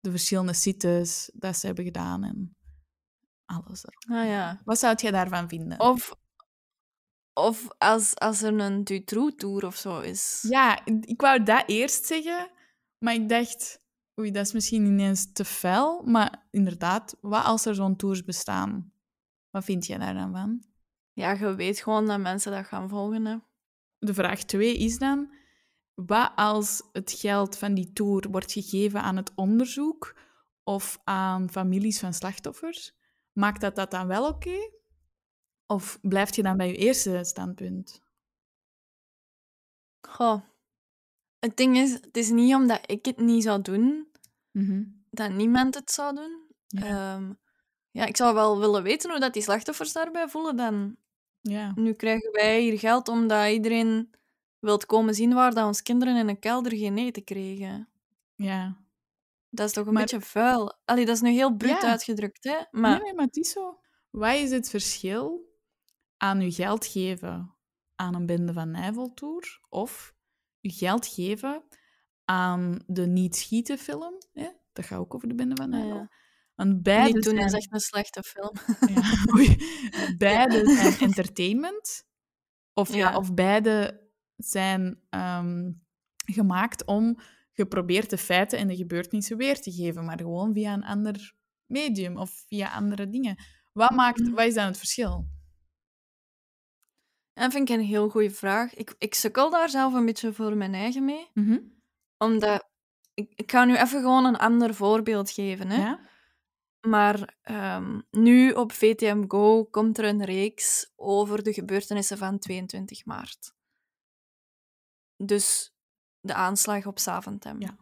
de verschillende sites dat ze hebben gedaan. En alles Ah, ja. Wat zou je daarvan vinden? Of, of als, als er een Dutroux-tour of zo is. Ja, ik wou dat eerst zeggen, maar ik dacht... Oei, dat is misschien ineens te fel, maar inderdaad, wat als er zo'n tours bestaan? Wat vind jij daar dan van? Ja, je weet gewoon dat mensen dat gaan volgen. Hè. De vraag 2 is dan: wat als het geld van die tour wordt gegeven aan het onderzoek of aan families van slachtoffers? maakt dat dat dan wel oké? Of blijf je dan bij je eerste standpunt? Goh. Het ding is, het is niet omdat ik het niet zou doen, mhm. dat niemand het zou doen. Ja. Ehm, ja, ik zou wel willen weten hoe dat die slachtoffers daarbij voelen dan. Ja. Nu krijgen wij hier geld omdat iedereen wil komen zien waar dat ons kinderen in een kelder geen eten kregen. Ja. Dat is toch een beetje vuil. Allee, dat is nu heel bruut uitgedrukt, hè? Maar... Nee, maar het is zo. Wat is het verschil aan je geld geven aan een bende van Nijvel-toer of je geld geven aan de Niet Schieten film? Dat gaat ook over de bende van ah, Nijvel. Ja. beide doen zijn... is echt een slechte film. Ja, Beide zijn entertainment. Of, of beide zijn ehm, gemaakt om geprobeerd de feiten en de gebeurtenissen weer te geven, maar gewoon via een ander medium of via andere dingen. Wat, maakt, mm. wat is dan het verschil? Dat vind ik een heel goede vraag. Ik, ik sukkel daar zelf een beetje voor mijn eigen mee. Mhm. Omdat... Ik, ik, ga nu even gewoon een ander voorbeeld geven. Hè? Ja? Maar ehm, nu op VTM Go komt er een reeks over de gebeurtenissen van 22 maart. Dus de aanslag op Saventem. Ja.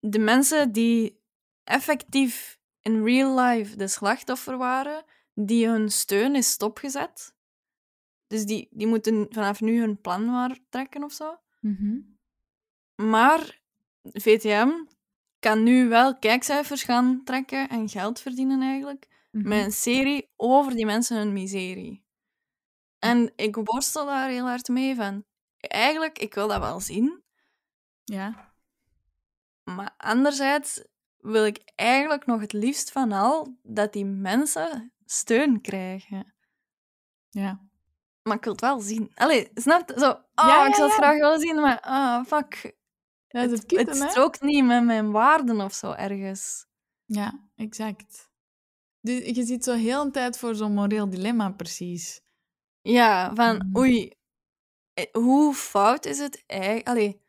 De mensen die effectief in real life de slachtoffer waren, die hun steun is stopgezet. Dus die, die moeten vanaf nu hun plan waartrekken trekken of zo. Mhm. Maar VTM kan nu wel kijkcijfers gaan trekken en geld verdienen eigenlijk. Mhm. Met een serie over die mensen hun miserie. En ik worstel daar heel hard mee van. Eigenlijk, ik wil dat wel zien. Ja. Maar anderzijds wil ik eigenlijk nog het liefst van al dat die mensen steun krijgen. Ja. Maar ik wil het wel zien. Allee, snap Zo, oh, ja, ik zou het graag willen zien, maar ah, oh, fuck. het, het, ook het strookt niet met mijn waarden of zo ergens. Ja, exact. Dus je ziet zo heel een tijd voor zo'n moreel dilemma, precies. Ja, van mhm. oei, eh, hoe fout is het eigenlijk? Allee,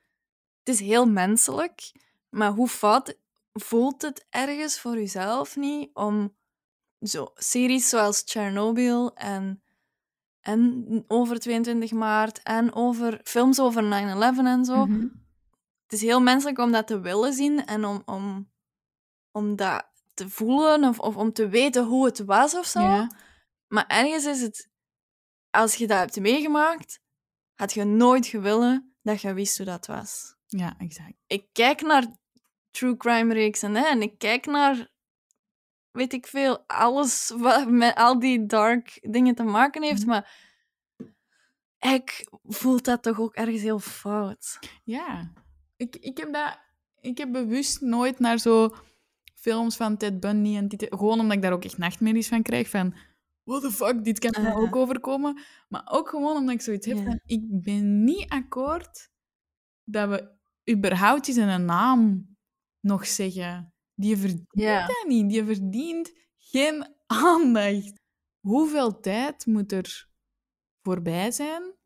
het is heel menselijk, maar hoe fout voelt het ergens voor jezelf niet om zo, series zoals Chernobyl en, en over 22 maart en over films over 9-11 en zo. Mhm. Het is heel menselijk om dat te willen zien en om, om, om dat te voelen of, om te weten hoe het was of zo. Maar ergens is het, als je dat hebt meegemaakt, had je nooit gewillen dat je wist hoe dat was. Ja, exact. Ik kijk naar true crime reeksen hè, en ik kijk naar, weet ik veel, alles wat met al die dark dingen te maken heeft, mhm. maar ik voel dat toch ook ergens heel fout. Ja, ik, ik heb dat, ik heb bewust nooit naar zo films van Ted Bundy en dit, gewoon omdat ik daar ook echt nachtmerries van krijg van what the fuck, dit kan me ah. ook overkomen. Maar ook gewoon omdat ik zoiets heb van, ik ben niet akkoord dat we überhaupt is een naam nog zeggen. Die verdient niet. Die verdient geen aandacht. Hoeveel tijd moet er voorbij zijn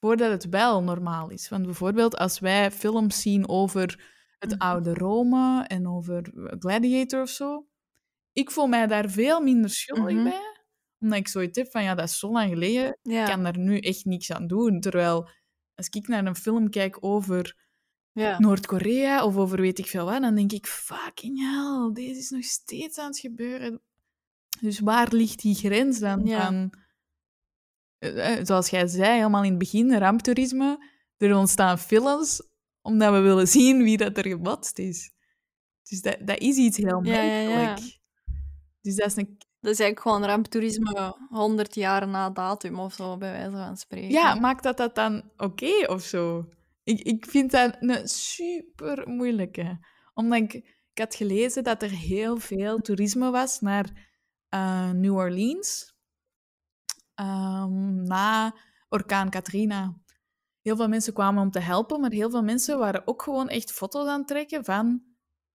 voordat het wel normaal is? Want bijvoorbeeld als wij films zien over het mhm. oude Rome en over Gladiator of zo, ik voel mij daar veel minder schuldig mhm. bij omdat ik zoiets heb van, ja, dat is zo lang geleden. Ik kan daar nu echt niks aan doen. Terwijl, als ik naar een film kijk over Noord-Korea of over weet ik veel wat, dan denk ik, fucking hell, deze is nog steeds aan het gebeuren. Dus waar ligt die grens dan ja. aan? Eh, eh, zoals jij zei, helemaal in het begin, ramptoerisme. Er ontstaan films omdat we willen zien wie dat er gebotst is. Dus dat, dat is iets heel ja, Dus dat is een dat is eigenlijk gewoon ramptoerisme 100 jaar na datum of zo, bij wijze van spreken. Ja, maakt dat dat dan oké of zo? Ik, ik vind dat een super moeilijke. Omdat ik, ik had gelezen dat er heel veel toerisme was naar eh, New Orleans. Ehm, na orkaan Katrina. Heel veel mensen kwamen om te helpen, maar heel veel mensen waren ook gewoon echt foto's aan het trekken van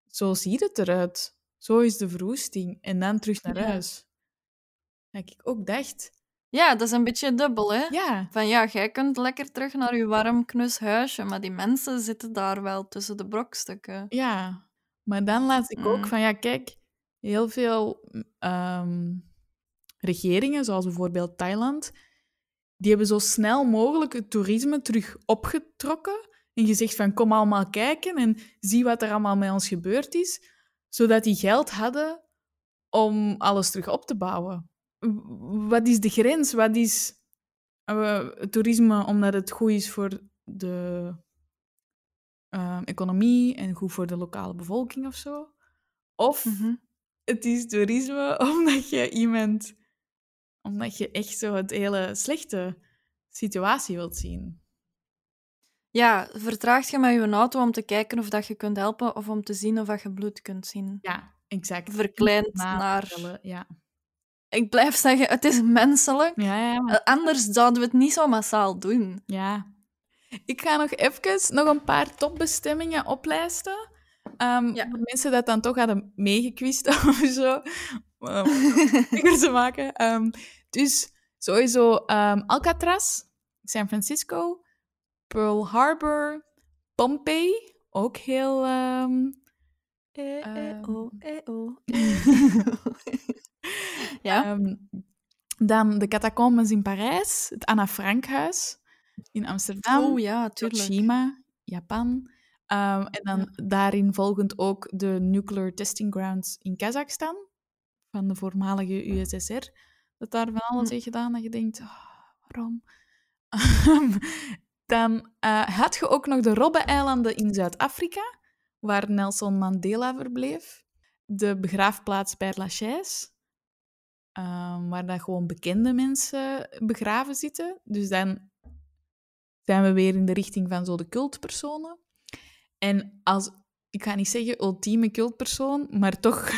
zo ziet het eruit. Zo is de verwoesting. En dan terug naar huis. Dat ik ook dacht, ja, dat is een beetje dubbel, hè? Van ja, jij kunt lekker terug naar je warm, knus huisje, maar die mensen zitten daar wel tussen de brokstukken. Ja, maar dan laat ik ook mm. van ja, kijk, heel veel ehm, regeringen, zoals bijvoorbeeld Thailand, die hebben zo snel mogelijk het toerisme terug opgetrokken en gezegd van kom allemaal kijken en zie wat er allemaal met ons gebeurd is, zodat die geld hadden om alles terug op te bouwen wat is de grens? Wat is eh, toerisme omdat het goed is voor de eh, economie en goed voor de lokale bevolking of zo? Of mhm. het is toerisme omdat je iemand, omdat je echt zo het hele slechte situatie wilt zien? Ja, vertraagt je met je auto om te kijken of dat je kunt helpen of om te zien of dat je bloed kunt zien. Ja, exact. Verkleind naar... naar... Eh, ja ik blijf zeggen, het is menselijk. Ja, ja, eh, Anders zouden we het niet zo massaal doen. Ja. Ik ga nog even nog een paar topbestemmingen oplijsten. Ehm, ja. Voor mensen dat dan toch hadden meegekwist of zo. Eh, om ze maken. Ehm, dus sowieso ehm, Alcatraz, San Francisco, Pearl Harbor, Pompeii. Ook heel... E -e -o, e -o. Ehm, dan de catacombes in Parijs, het Anna Frankhuis in Amsterdam, oh, Japan. Ehm, en dan daarin volgend ook de Nuclear Testing Grounds in Kazachstan, van de voormalige USSR. Dat daar van alles in gedaan dat je denkt, ah, waarom? dan eh, had je ook nog de Robbeneilanden in Zuid-Afrika, waar Nelson Mandela verbleef. De begraafplaats bij Lachaise um, waar dat gewoon bekende mensen begraven zitten. Dus dan zijn we weer in de richting van zo de cultpersonen. En als, ik ga niet zeggen ultieme cultpersoon, maar toch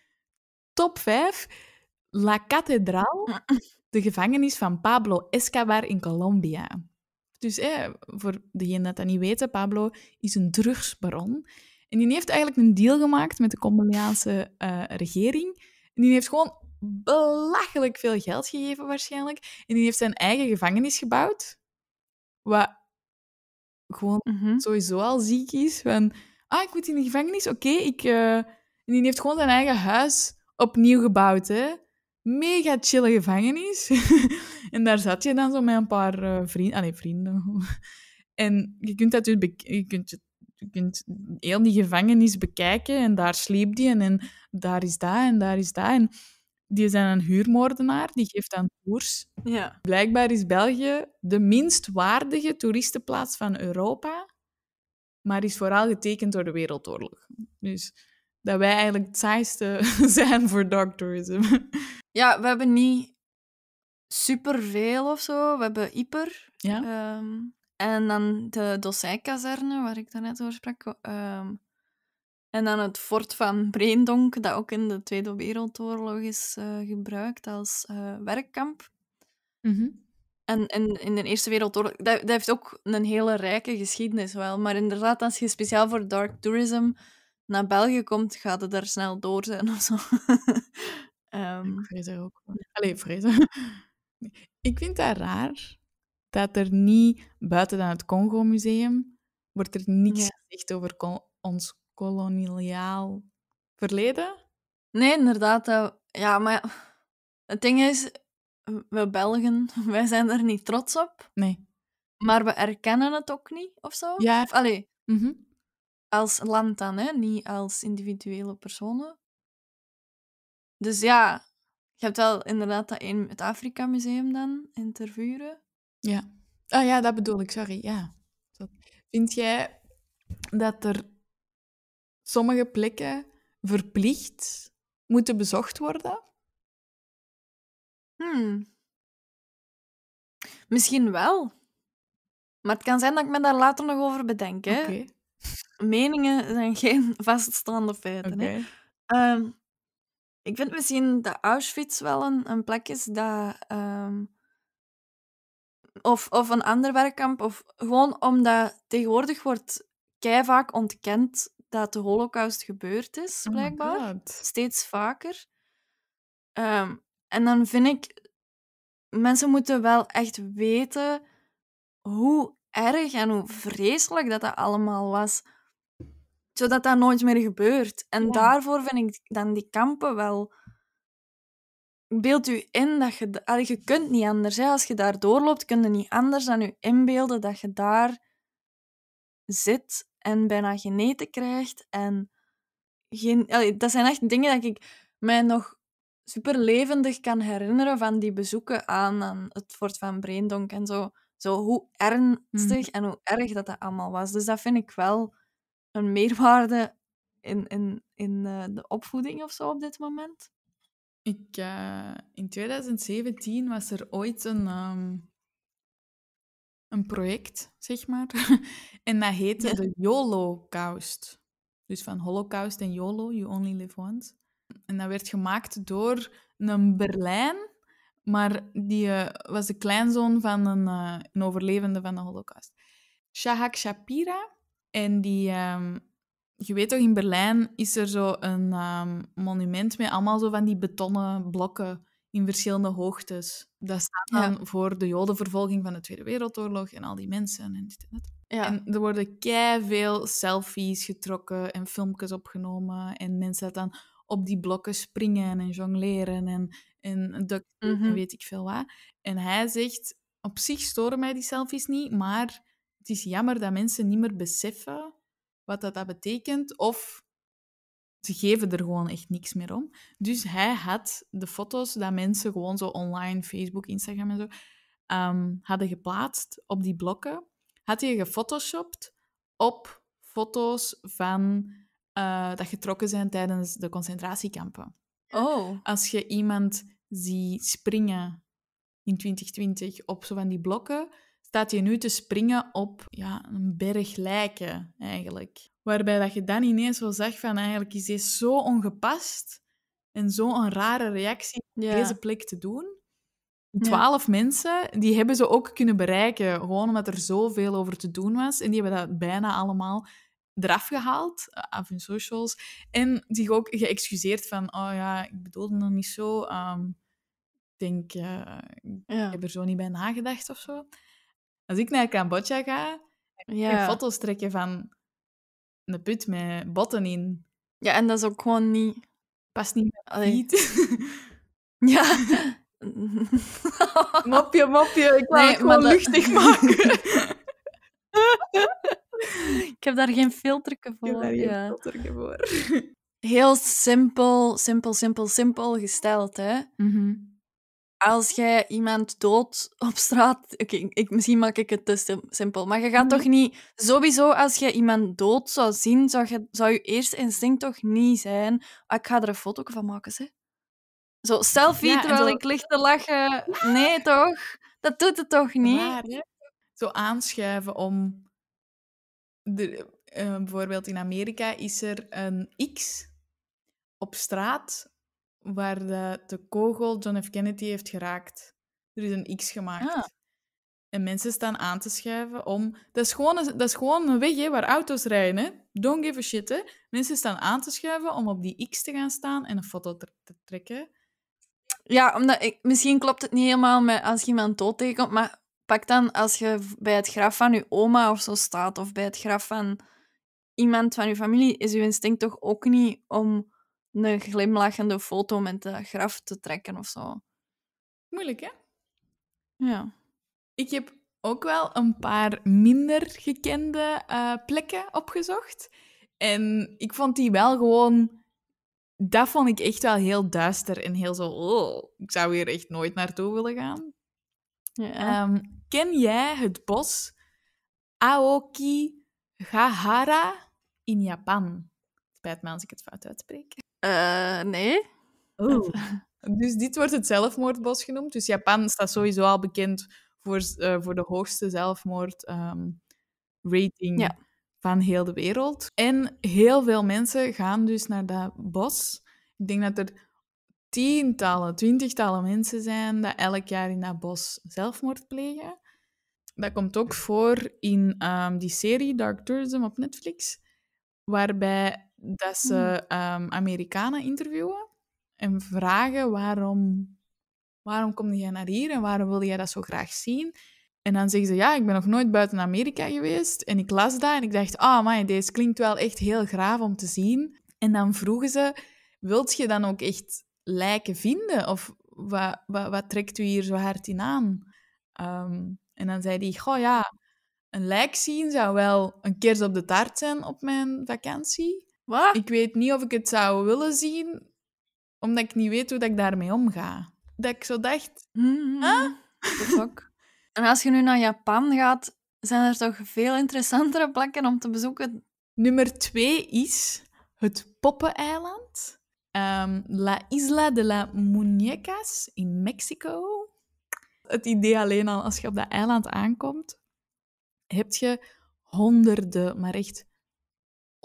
top 5, La Catedral, de gevangenis van Pablo Escobar in Colombia. Dus voor degenen dat dat niet weten, Pablo is een drugsbaron. En die heeft eigenlijk een deal gemaakt met de Colombiaanse eh, regering. En die heeft gewoon belachelijk veel geld gegeven waarschijnlijk. En die heeft zijn eigen gevangenis gebouwd. Wat gewoon mhm. sowieso al ziek is. Van, ah, ik moet in de gevangenis, oké. ik eh, En die heeft gewoon zijn eigen huis opnieuw gebouwd, hè. Mega chille gevangenis. en daar zat je dan zo met een paar eh, vrienden. Ah, vrienden. en je kunt dat dus... Je kunt je je kunt heel die gevangenis bekijken en daar sleept die en, en daar is dat en daar is dat. En die zijn een huurmoordenaar, die geeft aan koers. Ja. Blijkbaar is België de minst waardige toeristenplaats van Europa, maar is vooral getekend door de Wereldoorlog. Dus dat wij eigenlijk het saaiste zijn voor dark tourism. Ja, we hebben niet superveel of zo. We hebben hyper. Ehm, en dan de Dossijkazerne, waar ik daarnet over sprak. Ehm, en dan het fort van Breendonk, dat ook in de Tweede Wereldoorlog is eh, gebruikt als eh, werkkamp. Mhm. En, in de Eerste Wereldoorlog, dat, heeft ook een hele rijke geschiedenis wel. Maar inderdaad, als je speciaal voor dark tourism naar België komt, gaat het daar snel door zijn of zo. Ehm, ik vrees er ook. Allee, vrees. Ik vind dat raar dat er niet, buiten dan het Congo-museum, wordt er niets gezegd over ons koloniaal verleden? Nee, inderdaad. Eh, ja, maar het ding is, we Belgen, wij zijn er niet trots op. Nee. Maar we erkennen het ook niet, of zo. Ja. Of, allee, mhm. als land dan, hè? niet als individuele personen. Dus ja, je hebt wel inderdaad dat een, het Afrika Museum dan, in Ja. Ah oh, ja, dat bedoel ik, sorry. Ja. Vind jij dat er sommige plekken verplicht moeten bezocht worden? Hmm. Misschien wel. Maar het kan zijn dat ik me daar later nog over bedenk. Hè? Okay. Meningen zijn geen vaststaande feiten. Hè? Ehm, ik vind misschien dat Auschwitz wel een, plek is dat. Ehm, of, of een ander werkkamp, of gewoon omdat tegenwoordig wordt kei vaak ontkend dat de holocaust gebeurd is, oh blijkbaar. Steeds vaker. Ehm, en dan vind ik, mensen moeten wel echt weten hoe erg en hoe vreselijk dat dat allemaal was. Zodat dat nooit meer gebeurt. En daarvoor vind ik dan die kampen wel... Beeld u in dat je... Je kunt niet anders. Hè. Als je daar doorloopt, kun je niet anders dan je inbeelden dat je daar zit en bijna geneten krijgt. En geen, dat zijn echt dingen dat ik mij nog super levendig kan herinneren van die bezoeken aan, het fort van Breendonk en zo. Zo hoe mm. ernstig en hoe erg dat dat allemaal was. Dus dat vind ik wel een meerwaarde in, in, in eh, de opvoeding of zo op dit moment. Ik, eh, in 2017 was er ooit een, ehm, een project, zeg maar. en dat heette de YOLO-kaust. Dus van Holocaust en YOLO, You Only Live Once. En dat werd gemaakt door een Berlijn, maar die eh, was de kleinzoon van een, eh, een, overlevende van de Holocaust. Shahak Shapira. En die, ehm, je weet toch, in Berlijn is er zo een ehm, monument met allemaal zo van die betonnen blokken in verschillende hoogtes. Dat staat dan voor de Jodenvervolging van de Tweede Wereldoorlog en al die mensen en dit en dat. Ja. En er worden kei veel selfies getrokken en filmpjes opgenomen. En mensen dat dan op die blokken springen en jongleren en, en de mhm. en weet ik veel wat. En hij zegt, op zich storen mij die selfies niet, maar het is jammer dat mensen niet meer beseffen wat dat, dat betekent. Of ze geven er gewoon echt niks meer om. Dus hij had de foto's dat mensen gewoon zo online, Facebook, Instagram en zo, ehm, hadden geplaatst op die blokken, had hij gefotoshopt op foto's van eh, dat getrokken zijn tijdens de concentratiekampen. Oh. Als je iemand ziet springen in 2020 op zo van die blokken, staat hij nu te springen op ja, een berg lijken, eigenlijk. Waarbij dat je dan ineens wel zag van eigenlijk is dit zo ongepast en zo'n rare reactie op deze plek te doen. Twaalf mensen, die hebben ze ook kunnen bereiken, gewoon omdat er zoveel over te doen was. En die hebben dat bijna allemaal eraf gehaald, eh, af hun socials. En zich ook geëxcuseerd van, oh ja, ik bedoelde dat niet zo. Ehm, ik denk, eh, ik heb er zo niet bij nagedacht of zo. Als ik naar Cambodja ga, ja. en foto's trekken van een put met botten in. Ja, en dat is ook gewoon niet... Pas niet niet. ja. mopje, mopje. Ik wil gewoon luchtig maken. ik heb daar geen filterke voor. ja. Heel simpel, simpel, simpel, simpel gesteld, hè. Mhm als jij iemand dood op straat. Oké, misschien maak ik het te simpel. Maar je gaat mhm. toch niet. Sowieso, als je iemand dood zou zien, zou je, zou je eerste instinct toch niet zijn. Ah, ik ga er een foto van maken, hè? Zo, selfie terwijl ik lichter te lachen. Nee, toch? Dat doet het toch niet? zo aanschuiven om. De, eh, bijvoorbeeld in Amerika is er een X op straat waar de, de kogel John F. Kennedy heeft geraakt. Er is een X gemaakt. Ah. En mensen staan aan te schuiven om... Dat is gewoon een, dat is gewoon een weg hè, waar auto's rijden. Don't give a shit. Mensen staan aan te schuiven om op die X te gaan staan en een foto te, trekken. Ja, omdat ik, misschien klopt het niet helemaal met als je iemand dood tegenkomt, maar pak dan als je bij het graf van je oma of zo staat, of bij het graf van iemand van je familie, is je instinct toch ook niet om een glimlachende foto met de graf te trekken of zo. Moeilijk, hè? Ja. Ik heb ook wel een paar minder gekende eh, plekken opgezocht. En ik vond die wel gewoon. Dat vond ik echt wel heel duister en heel zo. Oh, ik zou hier echt nooit naartoe willen gaan. Ehm, ken jij het bos Aoki Gahara in Japan? Spijt me als ik het fout uitspreek. Eh, nee. Dus dit wordt het zelfmoordbos genoemd. Dus Japan staat sowieso al bekend voor, eh, voor de hoogste zelfmoordrating ehm, um, van heel de wereld. En heel veel mensen gaan dus naar dat bos. Ik denk dat er tientallen, twintigtallen mensen zijn die elk jaar in dat bos zelfmoord plegen. Dat komt ook voor in ehm, die serie Dark Tourism op Netflix, waarbij dat ze mm. ehm, Amerikanen interviewen en vragen waarom, waarom kom je naar hier en waarom wil jij dat zo graag zien? En dan zeggen ze, ja, ik ben nog nooit buiten Amerika geweest. En ik las dat en ik dacht, ah, oh, deze klinkt wel echt heel graaf om te zien. En dan vroegen ze, wilt je dan ook echt lijken vinden? Of wat, wat, trekt u hier zo hard in aan? Ehm, en dan zei hij, goh ja, een lijk zien zou wel een keer op de taart zijn op mijn vakantie. Wat? Ik weet niet of ik het zou willen zien, omdat ik niet weet hoe dat ik daarmee omga. Dat ik zo dacht, mm -hmm. En als je nu naar Japan gaat, zijn er toch veel interessantere plekken om te bezoeken? Nummer twee is het Poppeneiland. Um, la Isla de la Muñecas in Mexico. Het idee alleen al, als je op dat eiland aankomt, heb je honderden, maar echt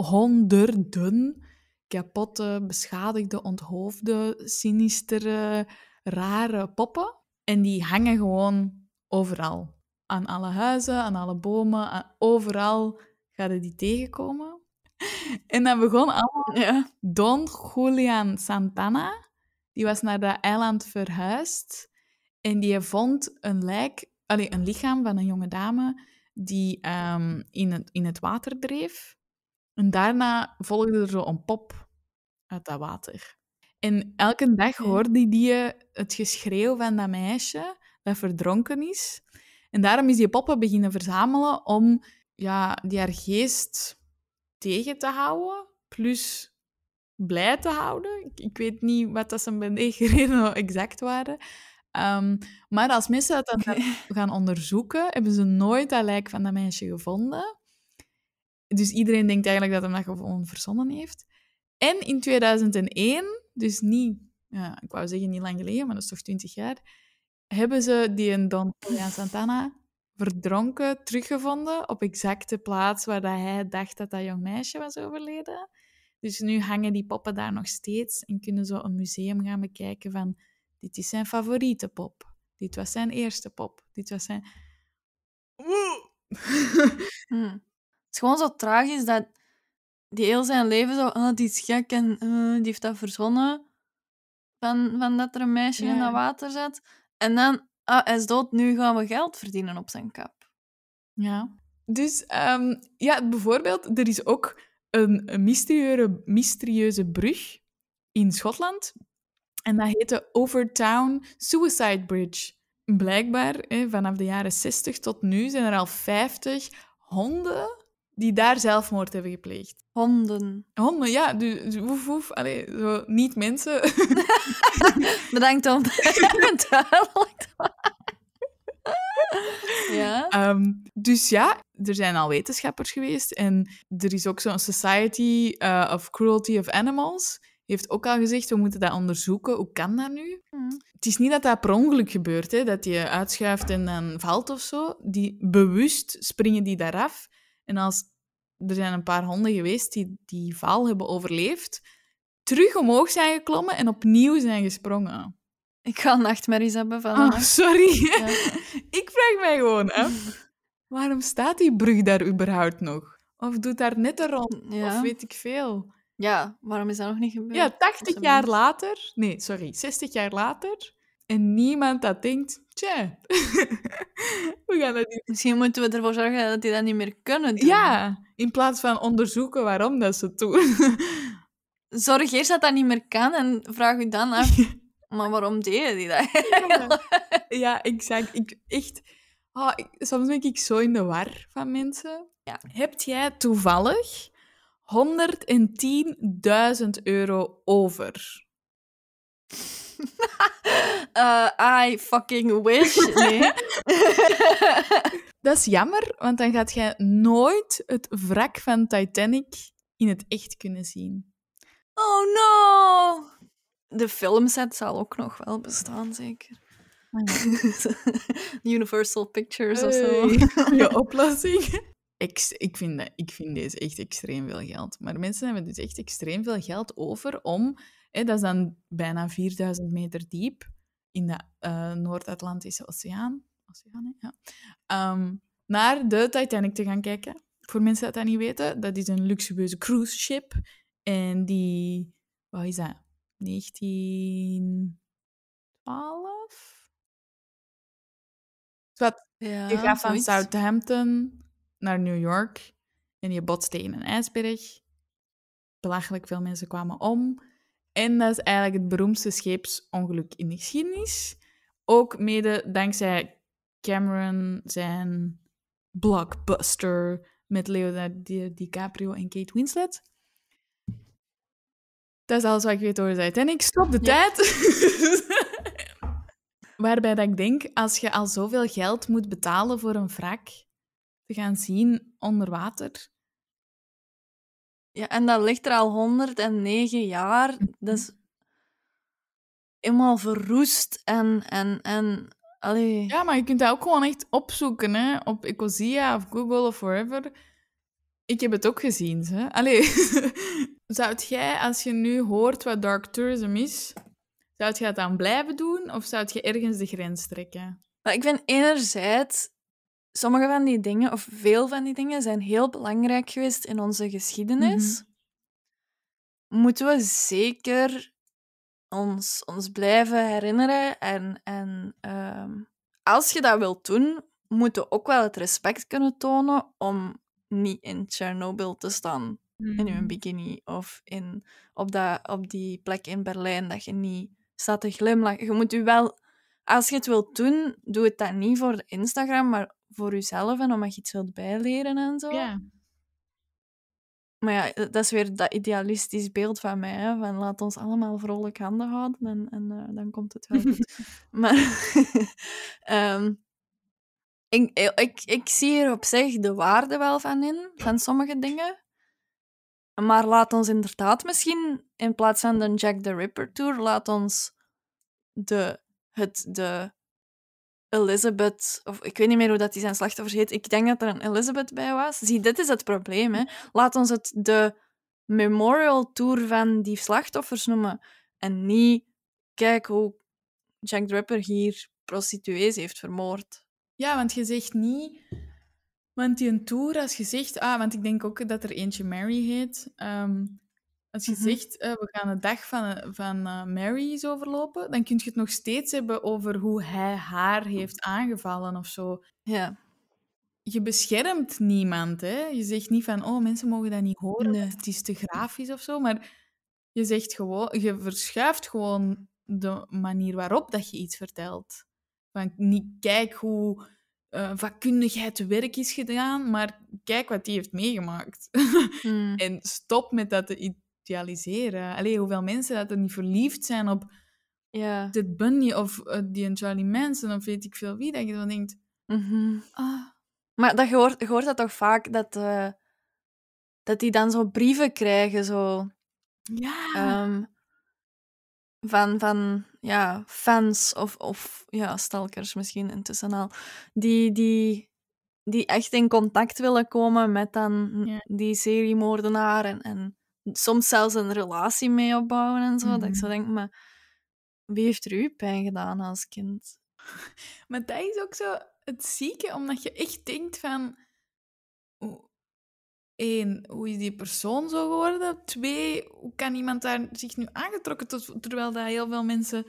honderden kapotte, beschadigde, onthoofde, sinistere, rare poppen. En die hangen gewoon overal. Aan alle huizen, aan alle bomen, aan, overal ga je die tegenkomen. En dan begon al. Ja. Don Julian Santana, die was naar dat eiland verhuisd. En die vond een lijk, allee, een lichaam van een jonge dame die ehm, in, het, in het water dreef. En daarna volgde er zo een pop uit dat water. En elke dag hoorde die het geschreeuw van dat meisje dat verdronken is. En daarom is die poppen beginnen verzamelen om ja, die haar geest tegen te houden, plus blij te houden. Ik, weet niet wat dat ze bij exact waren. Ehm, maar als mensen dat dan gaan onderzoeken, hebben ze nooit dat lijk van dat meisje gevonden dus iedereen denkt eigenlijk dat hij dat gewoon verzonnen heeft. En in 2001, dus niet, ja, ik wou zeggen niet lang geleden, maar dat is toch 20 jaar, hebben ze die een Don Julian Santana verdronken teruggevonden op exacte plaats waar dat hij dacht dat dat jong meisje was overleden. Dus nu hangen die poppen daar nog steeds en kunnen ze een museum gaan bekijken van dit is zijn favoriete pop, dit was zijn eerste pop, dit was zijn... Mm. Het is gewoon zo tragisch dat die heel zijn leven zo, ah, die is gek en eh, die heeft dat verzonnen. Van, van dat er een meisje in dat water zit En dan, ah, hij is dood, nu gaan we geld verdienen op zijn kap. Ja. Dus um, ja, bijvoorbeeld, er is ook een, mysterieuze, mysterieuze brug in Schotland. En dat heet de Overtown Suicide Bridge. Blijkbaar, vanaf de jaren 60 tot nu zijn er al 50 honden die daar zelfmoord hebben gepleegd. Honden. Honden, ja. Dus, dus woef, woef. Allee, zo, niet mensen. Bedankt, dan. Duidelijk. ja. Ehm, dus ja, er zijn al wetenschappers geweest. En er is ook zo'n Society eh, of Cruelty of Animals. Heeft ook al gezegd, we moeten dat onderzoeken. Hoe kan dat nu? Hmm. Het is niet dat dat per ongeluk gebeurt, hè, dat je uitschuift en dan valt of zo. Die, bewust springen die daaraf. En als er zijn een paar honden geweest die die val hebben overleefd, terug omhoog zijn geklommen en opnieuw zijn gesprongen. Ik ga nachtmerries hebben van. Oh, sorry. ik vraag mij gewoon af. Waarom staat die brug daar überhaupt nog? Of doet daar net een rond? Of weet ik veel. Ja, waarom is dat nog niet gebeurd? Ja, 80 jaar later. Nee, sorry, 60 jaar later. En niemand dat denkt, tja, we gaan dat niet... Misschien moeten we ervoor zorgen dat die dat niet meer kunnen doen. Ja, in plaats van onderzoeken waarom dat ze doen. Zorg eerst dat dat niet meer kan en vraag u dan af... maar waarom deden die dat? ja, ja exact. Ik, echt... Ah, soms ben ik zo in de war van mensen. Ja. Heb jij toevallig 110.000 euro over? Eh, I fucking wish. Nee. dat is jammer, want dan gaat jij nooit het wrak van Titanic in het echt kunnen zien. Oh no! De filmset zal ook nog wel bestaan, zeker. Ah, Universal Pictures of zo. Je oplossing. Ik, ik, vind, ik vind deze echt extreem veel geld. Maar mensen hebben dus echt extreem veel geld over om dat is dan bijna 4000 meter diep in de eh, Noord-Atlantische Oceaan. Oceaan hè? ja. Um, naar de Titanic te gaan kijken. Voor mensen dat dat niet weten, dat is een luxueuze cruise ship. En die, wat is dat? 1912? Ja, je gaat van Southampton naar New York en je botste in een ijsberg. Belachelijk veel mensen kwamen om. En dat is eigenlijk het beroemdste scheepsongeluk in de geschiedenis. Ook mede dankzij Cameron zijn blockbuster met Leonardo DiCaprio en Kate Winslet. Dat is alles wat ik weet over En Titanic. Stop de tijd! Waarbij dat ik denk, als je al zoveel geld moet betalen voor een wrak te gaan zien onder water, ja, en dat ligt er al 109 jaar. Mhm. Dus helemaal verroest en... en, en allee. Ja, maar je kunt dat ook gewoon echt opzoeken hè? op Ecosia of Google of wherever. Ik heb het ook gezien. Hè? Allee, zou jij, als je nu hoort wat dark tourism is, zou je dat dan blijven doen of zou je ergens de grens trekken? ik vind enerzijds sommige van die dingen, of veel van die dingen, zijn heel belangrijk geweest in onze geschiedenis. Mhm. Moeten we zeker ons, ons blijven herinneren. En, en ehm, als je dat wilt doen, moeten we ook wel het respect kunnen tonen om niet in Tsjernobyl te staan. In een mhm. bikini of in, op, dat, op die plek in Berlijn dat je niet staat te glimlachen. Je moet je wel als je het wilt doen, doe het dan niet voor Instagram, maar voor jezelf en omdat je iets wilt bijleren en zo. Ja. Maar ja, eh, dat is weer dat idealistisch beeld van mij. Hè? Van laat ons allemaal vrolijk handen houden en, en eh, dan komt het wel goed. maar ehm, ik, eh, ik, ik zie er op zich de waarde wel van in, van sommige dingen. Maar laat ons inderdaad misschien, in plaats van de Jack the Ripper tour, laat ons de het de Elizabeth, of ik weet niet meer hoe dat die zijn slachtoffer heet. Ik denk dat er een Elizabeth bij was. Zie, dit is het probleem. Hè. Mhm. Laat ons het de memorial tour van die slachtoffers noemen. En niet, kijk hoe Jack Dripper hier prostituees heeft vermoord. Ja, want je zegt niet... Want die een tour, als je zegt... Ah, want ik denk ook dat er eentje Mary heet. Ehm, als je mhm. zegt, eh, we gaan de dag van, eh, van uh, Mary eens overlopen, dan kun je het nog steeds hebben over hoe hij haar heeft aangevallen of zo. Ja. Je beschermt niemand, hè. Je zegt niet van, oh, mensen mogen dat niet horen, het is te grafisch of zo. Maar je zegt gewoon, je verschuift gewoon de manier waarop dat je iets vertelt. Van, niet kijk hoe uh, vakkundigheid te werk is gedaan, maar kijk wat die heeft meegemaakt. Hmm. En stop met dat te realiseren Allee, hoeveel mensen dat er niet verliefd zijn op dit Bunny of uh, die Charlie Manson of weet ik veel wie, dat je dan denkt... Mhm. ah. Maar dat, je, hoort, je hoort dat toch vaak, dat, eh, dat die dan zo brieven krijgen, zo... Ja. Ehm, van, van ja, fans of, of ja, stalkers misschien intussen al, die, die, die echt in contact willen komen met dan die seriemoordenaar en, en soms zelfs een relatie mee opbouwen en zo. Dat ik zo mhm. denk, maar wie heeft er u pijn gedaan als kind? Maar dat is ook zo het zieke, omdat je echt denkt van... één, hoe is die persoon zo geworden? Twee, hoe kan iemand daar zich nu aangetrokken tot... Terwijl daar heel veel mensen...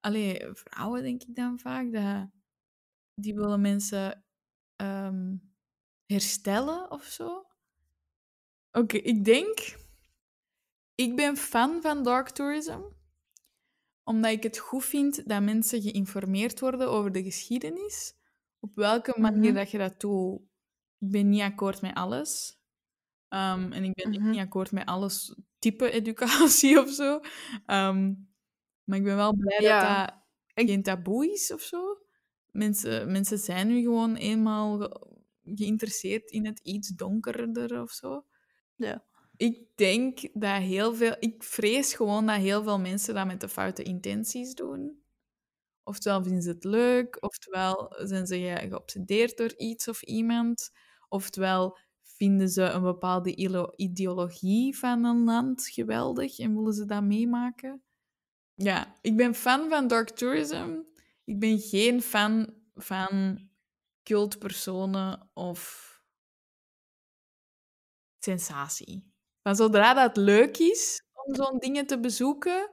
Allee, vrouwen denk ik dan vaak, dat, die willen mensen ehm, herstellen of zo. Oké, ik denk ik ben fan van dark tourism, omdat ik het goed vind dat mensen geïnformeerd worden over de geschiedenis. Op welke mhm. manier dat je dat doet, ik ben niet akkoord met alles. Ehm, en ik ben mhm. niet akkoord met alles type educatie of zo. Ehm, maar ik ben wel blij dat dat geen taboe is of zo. Mensen, mensen zijn nu gewoon eenmaal geïnteresseerd in het iets donkerder of zo. Ja ik denk dat heel veel... Ik vrees gewoon dat heel veel mensen dat met de foute intenties doen. Oftewel vinden ze het leuk, oftewel zijn ze geobsedeerd door iets of iemand. Oftewel vinden ze een bepaalde ideologie van een land geweldig en willen ze dat meemaken. Ja, ik ben fan van dark tourism. Ik ben geen fan van cultpersonen personen of sensatie. Van zodra dat leuk is om zo'n dingen te bezoeken,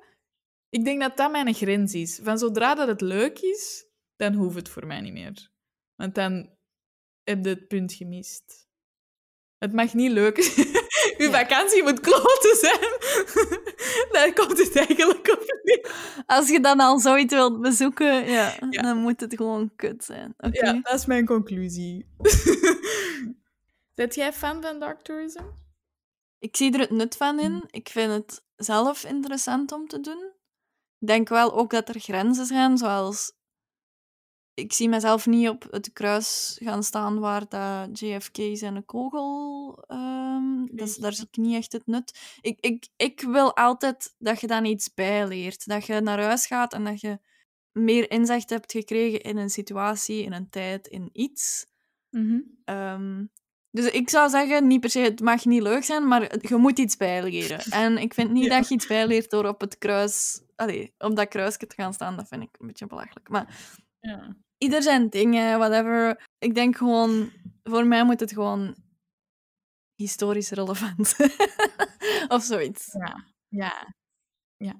ik denk dat dat mijn grens is. Van zodra dat het leuk is, dan hoeft het voor mij niet meer. Want dan heb je het punt gemist. Het mag niet leuk zijn. Uw vakantie moet kloten zijn. Daar komt het eigenlijk op niet. Als je dan al zoiets wilt bezoeken, ja, dan moet het gewoon kut zijn. Ja, dat is mijn conclusie. Zet jij fan van dark tourism? ik zie er het nut van in. Mm. Ik vind het zelf interessant om te doen. Ik denk wel ook dat er grenzen zijn, zoals ik zie mezelf niet op het kruis gaan staan waar dat JFK zijn kogel. dus daar zie ik niet echt het nut. Ik, ik, ik wil altijd dat je dan iets bijleert. Dat je naar huis gaat en dat je meer inzicht hebt gekregen in een situatie, in een tijd, in iets. Mm dus ik zou zeggen, niet per se, het mag niet leuk zijn, maar je moet iets bijleren. En ik vind niet dat je iets bijleert door op het kruis... Allee, op dat kruisje te gaan staan, dat vind ik een beetje belachelijk. Maar ja. ieder zijn dingen, whatever. Ik denk gewoon... Voor mij moet het gewoon historisch relevant. of zoiets. Ja. Ja. ja.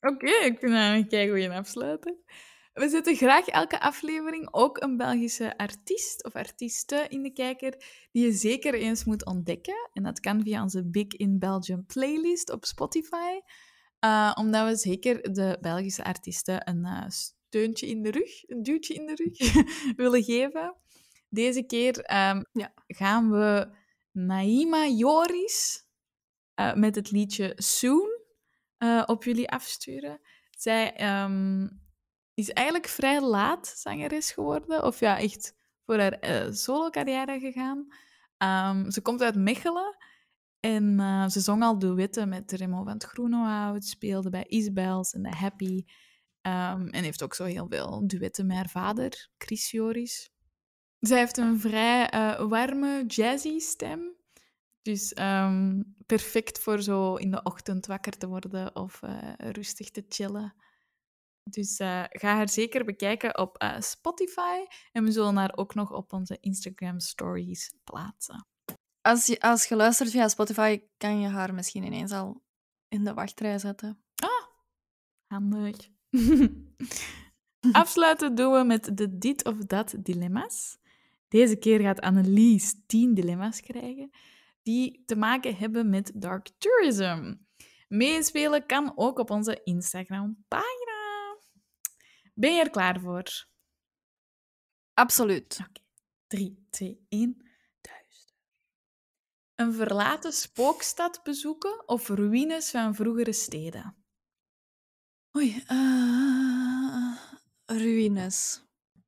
Oké, okay, ik vind dat een goede afsluit. We zetten graag elke aflevering ook een Belgische artiest of artiesten in de kijker die je zeker eens moet ontdekken. En dat kan via onze Big in Belgium playlist op Spotify. Eh, omdat we zeker de Belgische artiesten een eh, steuntje in de rug, een duwtje in de rug willen geven. Deze keer ehm, ja, gaan we Naima Joris eh, met het liedje Soon op jullie afsturen. Zij ehm, is eigenlijk vrij laat zangeres geworden. Of ja, echt voor haar eh, solo-carrière gegaan. Ehm, ze komt uit Mechelen. En eh, ze zong al duetten met Remo van het Groenhout, speelde bij Isbels en The Happy. Ehm, en heeft ook zo heel veel duetten met haar vader, Chris Joris. Zij heeft een vrij eh, warme, jazzy stem. Dus ehm, perfect voor zo in de ochtend wakker te worden of rustig te chillen. Dus eh, ga haar zeker bekijken op eh, Spotify. En we zullen haar ook nog op onze Instagram stories plaatsen. Als je, als je luistert via Spotify, kan je haar misschien ineens al in de wachtrij zetten. Ah, handig. Afsluiten doen we met de dit of dat dilemma's. Deze keer gaat Annelies 10 dilemma's krijgen die te maken hebben met dark tourism. Meespelen kan ook op onze Instagram-pagina. Ben je er klaar voor? Absoluut. Oké. 3, 2, 1. Duister. Een verlaten spookstad bezoeken of ruïnes van vroegere steden? Oei, eh, ruïnes.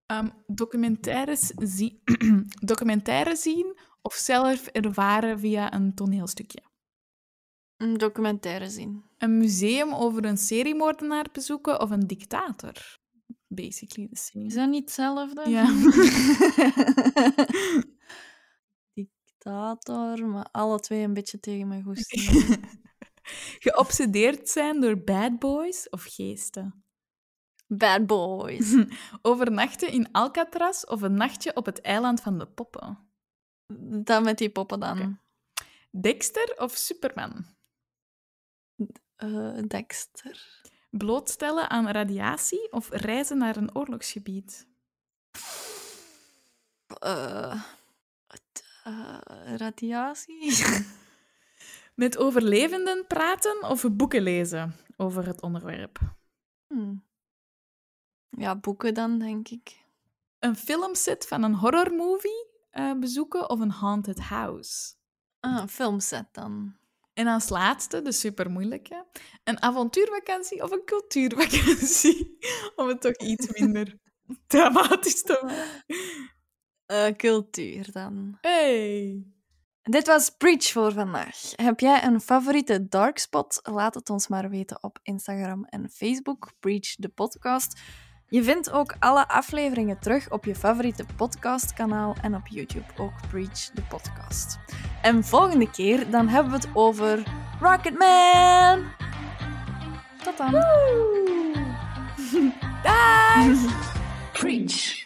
Um, documentaires, zien, documentaires zien of zelf ervaren via een toneelstukje? Een documentaire zien. Een museum over een seriemoordenaar bezoeken of een dictator? basically the same. Is dat niet hetzelfde? Ja. Dictator, maar alle twee een beetje tegen mijn goesting. Geobsedeerd zijn door bad boys of geesten? Bad boys. Overnachten in Alcatraz of een nachtje op het eiland van de poppen? Dan met die poppen dan. Dexter of Superman? Uh, Dexter blootstellen aan radiatie of reizen naar een oorlogsgebied? Eh, eh, radiatie. Met overlevenden praten of boeken lezen over het onderwerp? Hmm. Ja, boeken dan, denk ik. Een filmset van een horrormovie uh, bezoeken of een haunted house? Ah, een filmset dan. En als laatste, de supermoeilijke een avontuurvakantie of een cultuurvakantie. Om het toch iets minder dramatisch te maken. Eh, cultuur dan. Hey! Dit was Preach voor vandaag. Heb jij een favoriete dark spot? Laat het ons maar weten op Instagram en Facebook. Preach the podcast. Je vindt ook alle afleveringen terug op je favoriete podcastkanaal en op YouTube, ook Preach the Podcast. En volgende keer dan hebben we het over Rocketman! Tot dan! Bye. Preach!